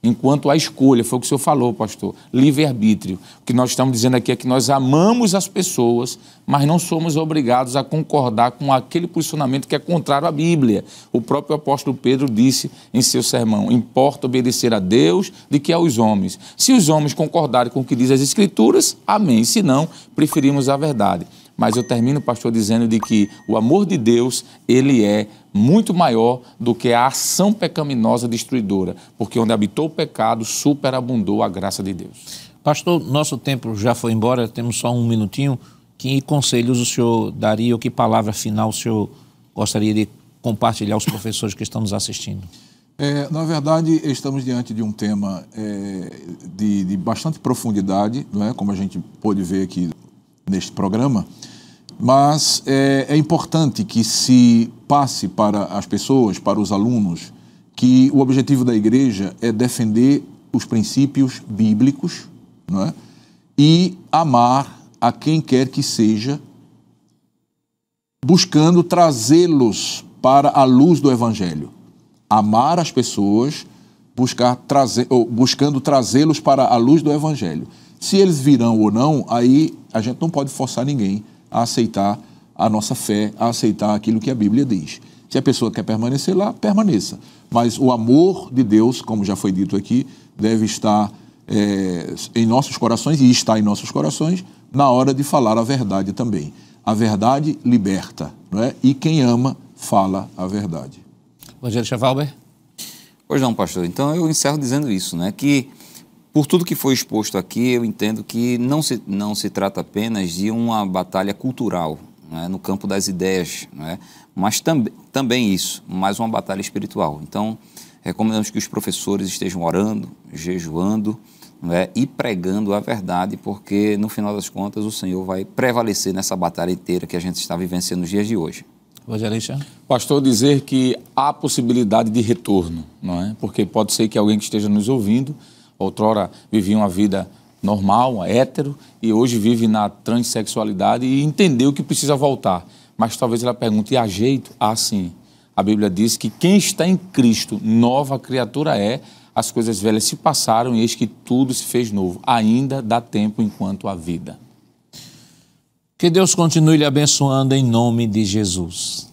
enquanto a escolha, foi o que o senhor falou, pastor, livre-arbítrio. O que nós estamos dizendo aqui é que nós amamos as pessoas, mas não somos obrigados a concordar com aquele posicionamento que é contrário à Bíblia. O próprio apóstolo Pedro disse em seu sermão: importa obedecer a Deus do que aos homens. Se os homens concordarem com o que diz as Escrituras, amém. Se não, preferimos a verdade mas eu termino, pastor, dizendo de que o amor de Deus, ele é muito maior do que a ação pecaminosa destruidora, porque onde habitou o pecado, superabundou a graça de Deus. Pastor, nosso tempo já foi embora, temos só um minutinho. Que conselhos o senhor daria ou que palavra final o senhor gostaria de compartilhar aos professores que estão nos assistindo? É, na verdade, estamos diante de um tema é, de, de, bastante profundidade, não é? como a gente pôde ver aqui neste programa, mas é, é importante que se passe para as pessoas, para os alunos, que o objetivo da igreja é defender os princípios bíblicos não é? e amar a quem quer que seja, buscando trazê-los para a luz do Evangelho. Amar as pessoas, buscar trazer, ou buscando trazê-los para a luz do Evangelho. Se eles virão ou não, aí a gente não pode forçar ninguém a aceitar a nossa fé, a aceitar aquilo que a Bíblia diz. Se a pessoa quer permanecer lá, permaneça. Mas o amor de Deus, como já foi dito aqui, deve estar é, em nossos corações e está em nossos corações na hora de falar a verdade também. A verdade liberta, não é? E quem ama fala a verdade. Evangelho Chavalber? Pois não, pastor. Então eu encerro dizendo isso, né? Que por tudo que foi exposto aqui, eu entendo que não se, não se trata apenas de uma batalha cultural né, no campo das ideias, né, mas tam, também isso, mais uma batalha espiritual. Então, recomendamos que os professores estejam orando, jejuando né, e pregando a verdade, porque no final das contas o Senhor vai prevalecer nessa batalha inteira que a gente está vivenciando nos dias de hoje. Pastor, dizer que há possibilidade de retorno, não é? Porque pode ser que alguém que esteja nos ouvindo outrora viviam uma vida normal, hétero, e hoje vive na transexualidade e entendeu que precisa voltar. Mas talvez ela pergunte, e há jeito? Há ah, sim. A Bíblia diz que quem está em Cristo, nova criatura é, as coisas velhas se passaram e eis que tudo se fez novo. Ainda dá tempo enquanto há vida. Que Deus continue lhe abençoando em nome de Jesus.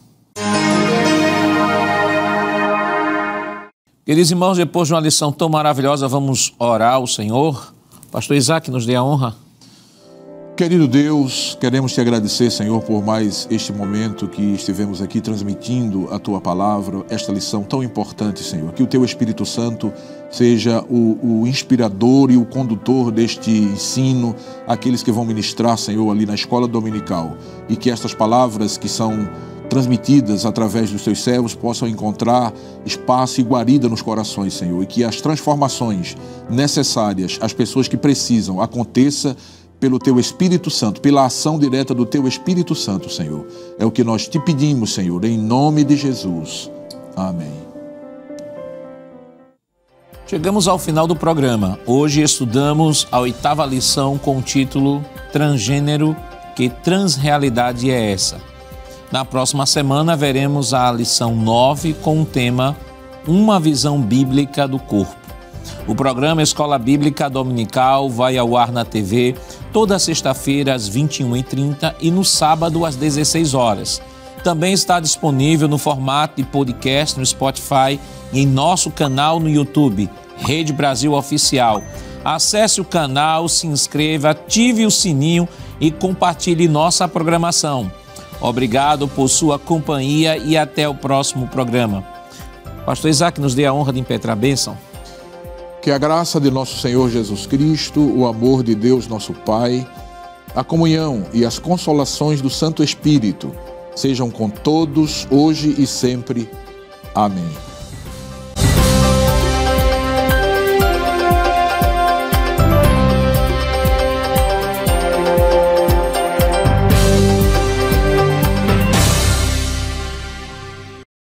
Queridos irmãos, depois de uma lição tão maravilhosa, vamos orar ao Senhor. Pastor Isaac, nos dê a honra. Querido Deus, queremos te agradecer, Senhor, por mais este momento que estivemos aqui transmitindo a tua palavra, esta lição tão importante, Senhor. Que o teu Espírito Santo seja o, o, inspirador e o condutor deste ensino, aqueles que vão ministrar, Senhor, ali na escola dominical. E que estas palavras que são transmitidas através dos teus servos possam encontrar espaço e guarida nos corações, Senhor, e que as transformações necessárias às pessoas que precisam aconteça pelo teu Espírito Santo, pela ação direta do teu Espírito Santo, Senhor. É o que nós te pedimos, Senhor, em nome de Jesus. Amém. Chegamos ao final do programa. Hoje estudamos a oitava lição com o título Transgênero: Que transrealidade é essa? Na próxima semana veremos a lição 9 com o tema Uma visão bíblica do corpo. O programa Escola Bíblica Dominical vai ao ar na TV toda sexta-feira às 21h30 e no sábado às 16 horas. Também está disponível no formato de podcast no Spotify e em nosso canal no YouTube, Rede Brasil Oficial. Acesse o canal, se inscreva, ative o sininho e compartilhe nossa programação. Obrigado por sua companhia e até o próximo programa. Pastor Isaac, nos dê a honra de impetrar a bênção. Que a graça de nosso Senhor Jesus Cristo, o amor de Deus nosso Pai, a comunhão e as consolações do Santo Espírito sejam com todos hoje e sempre. Amém.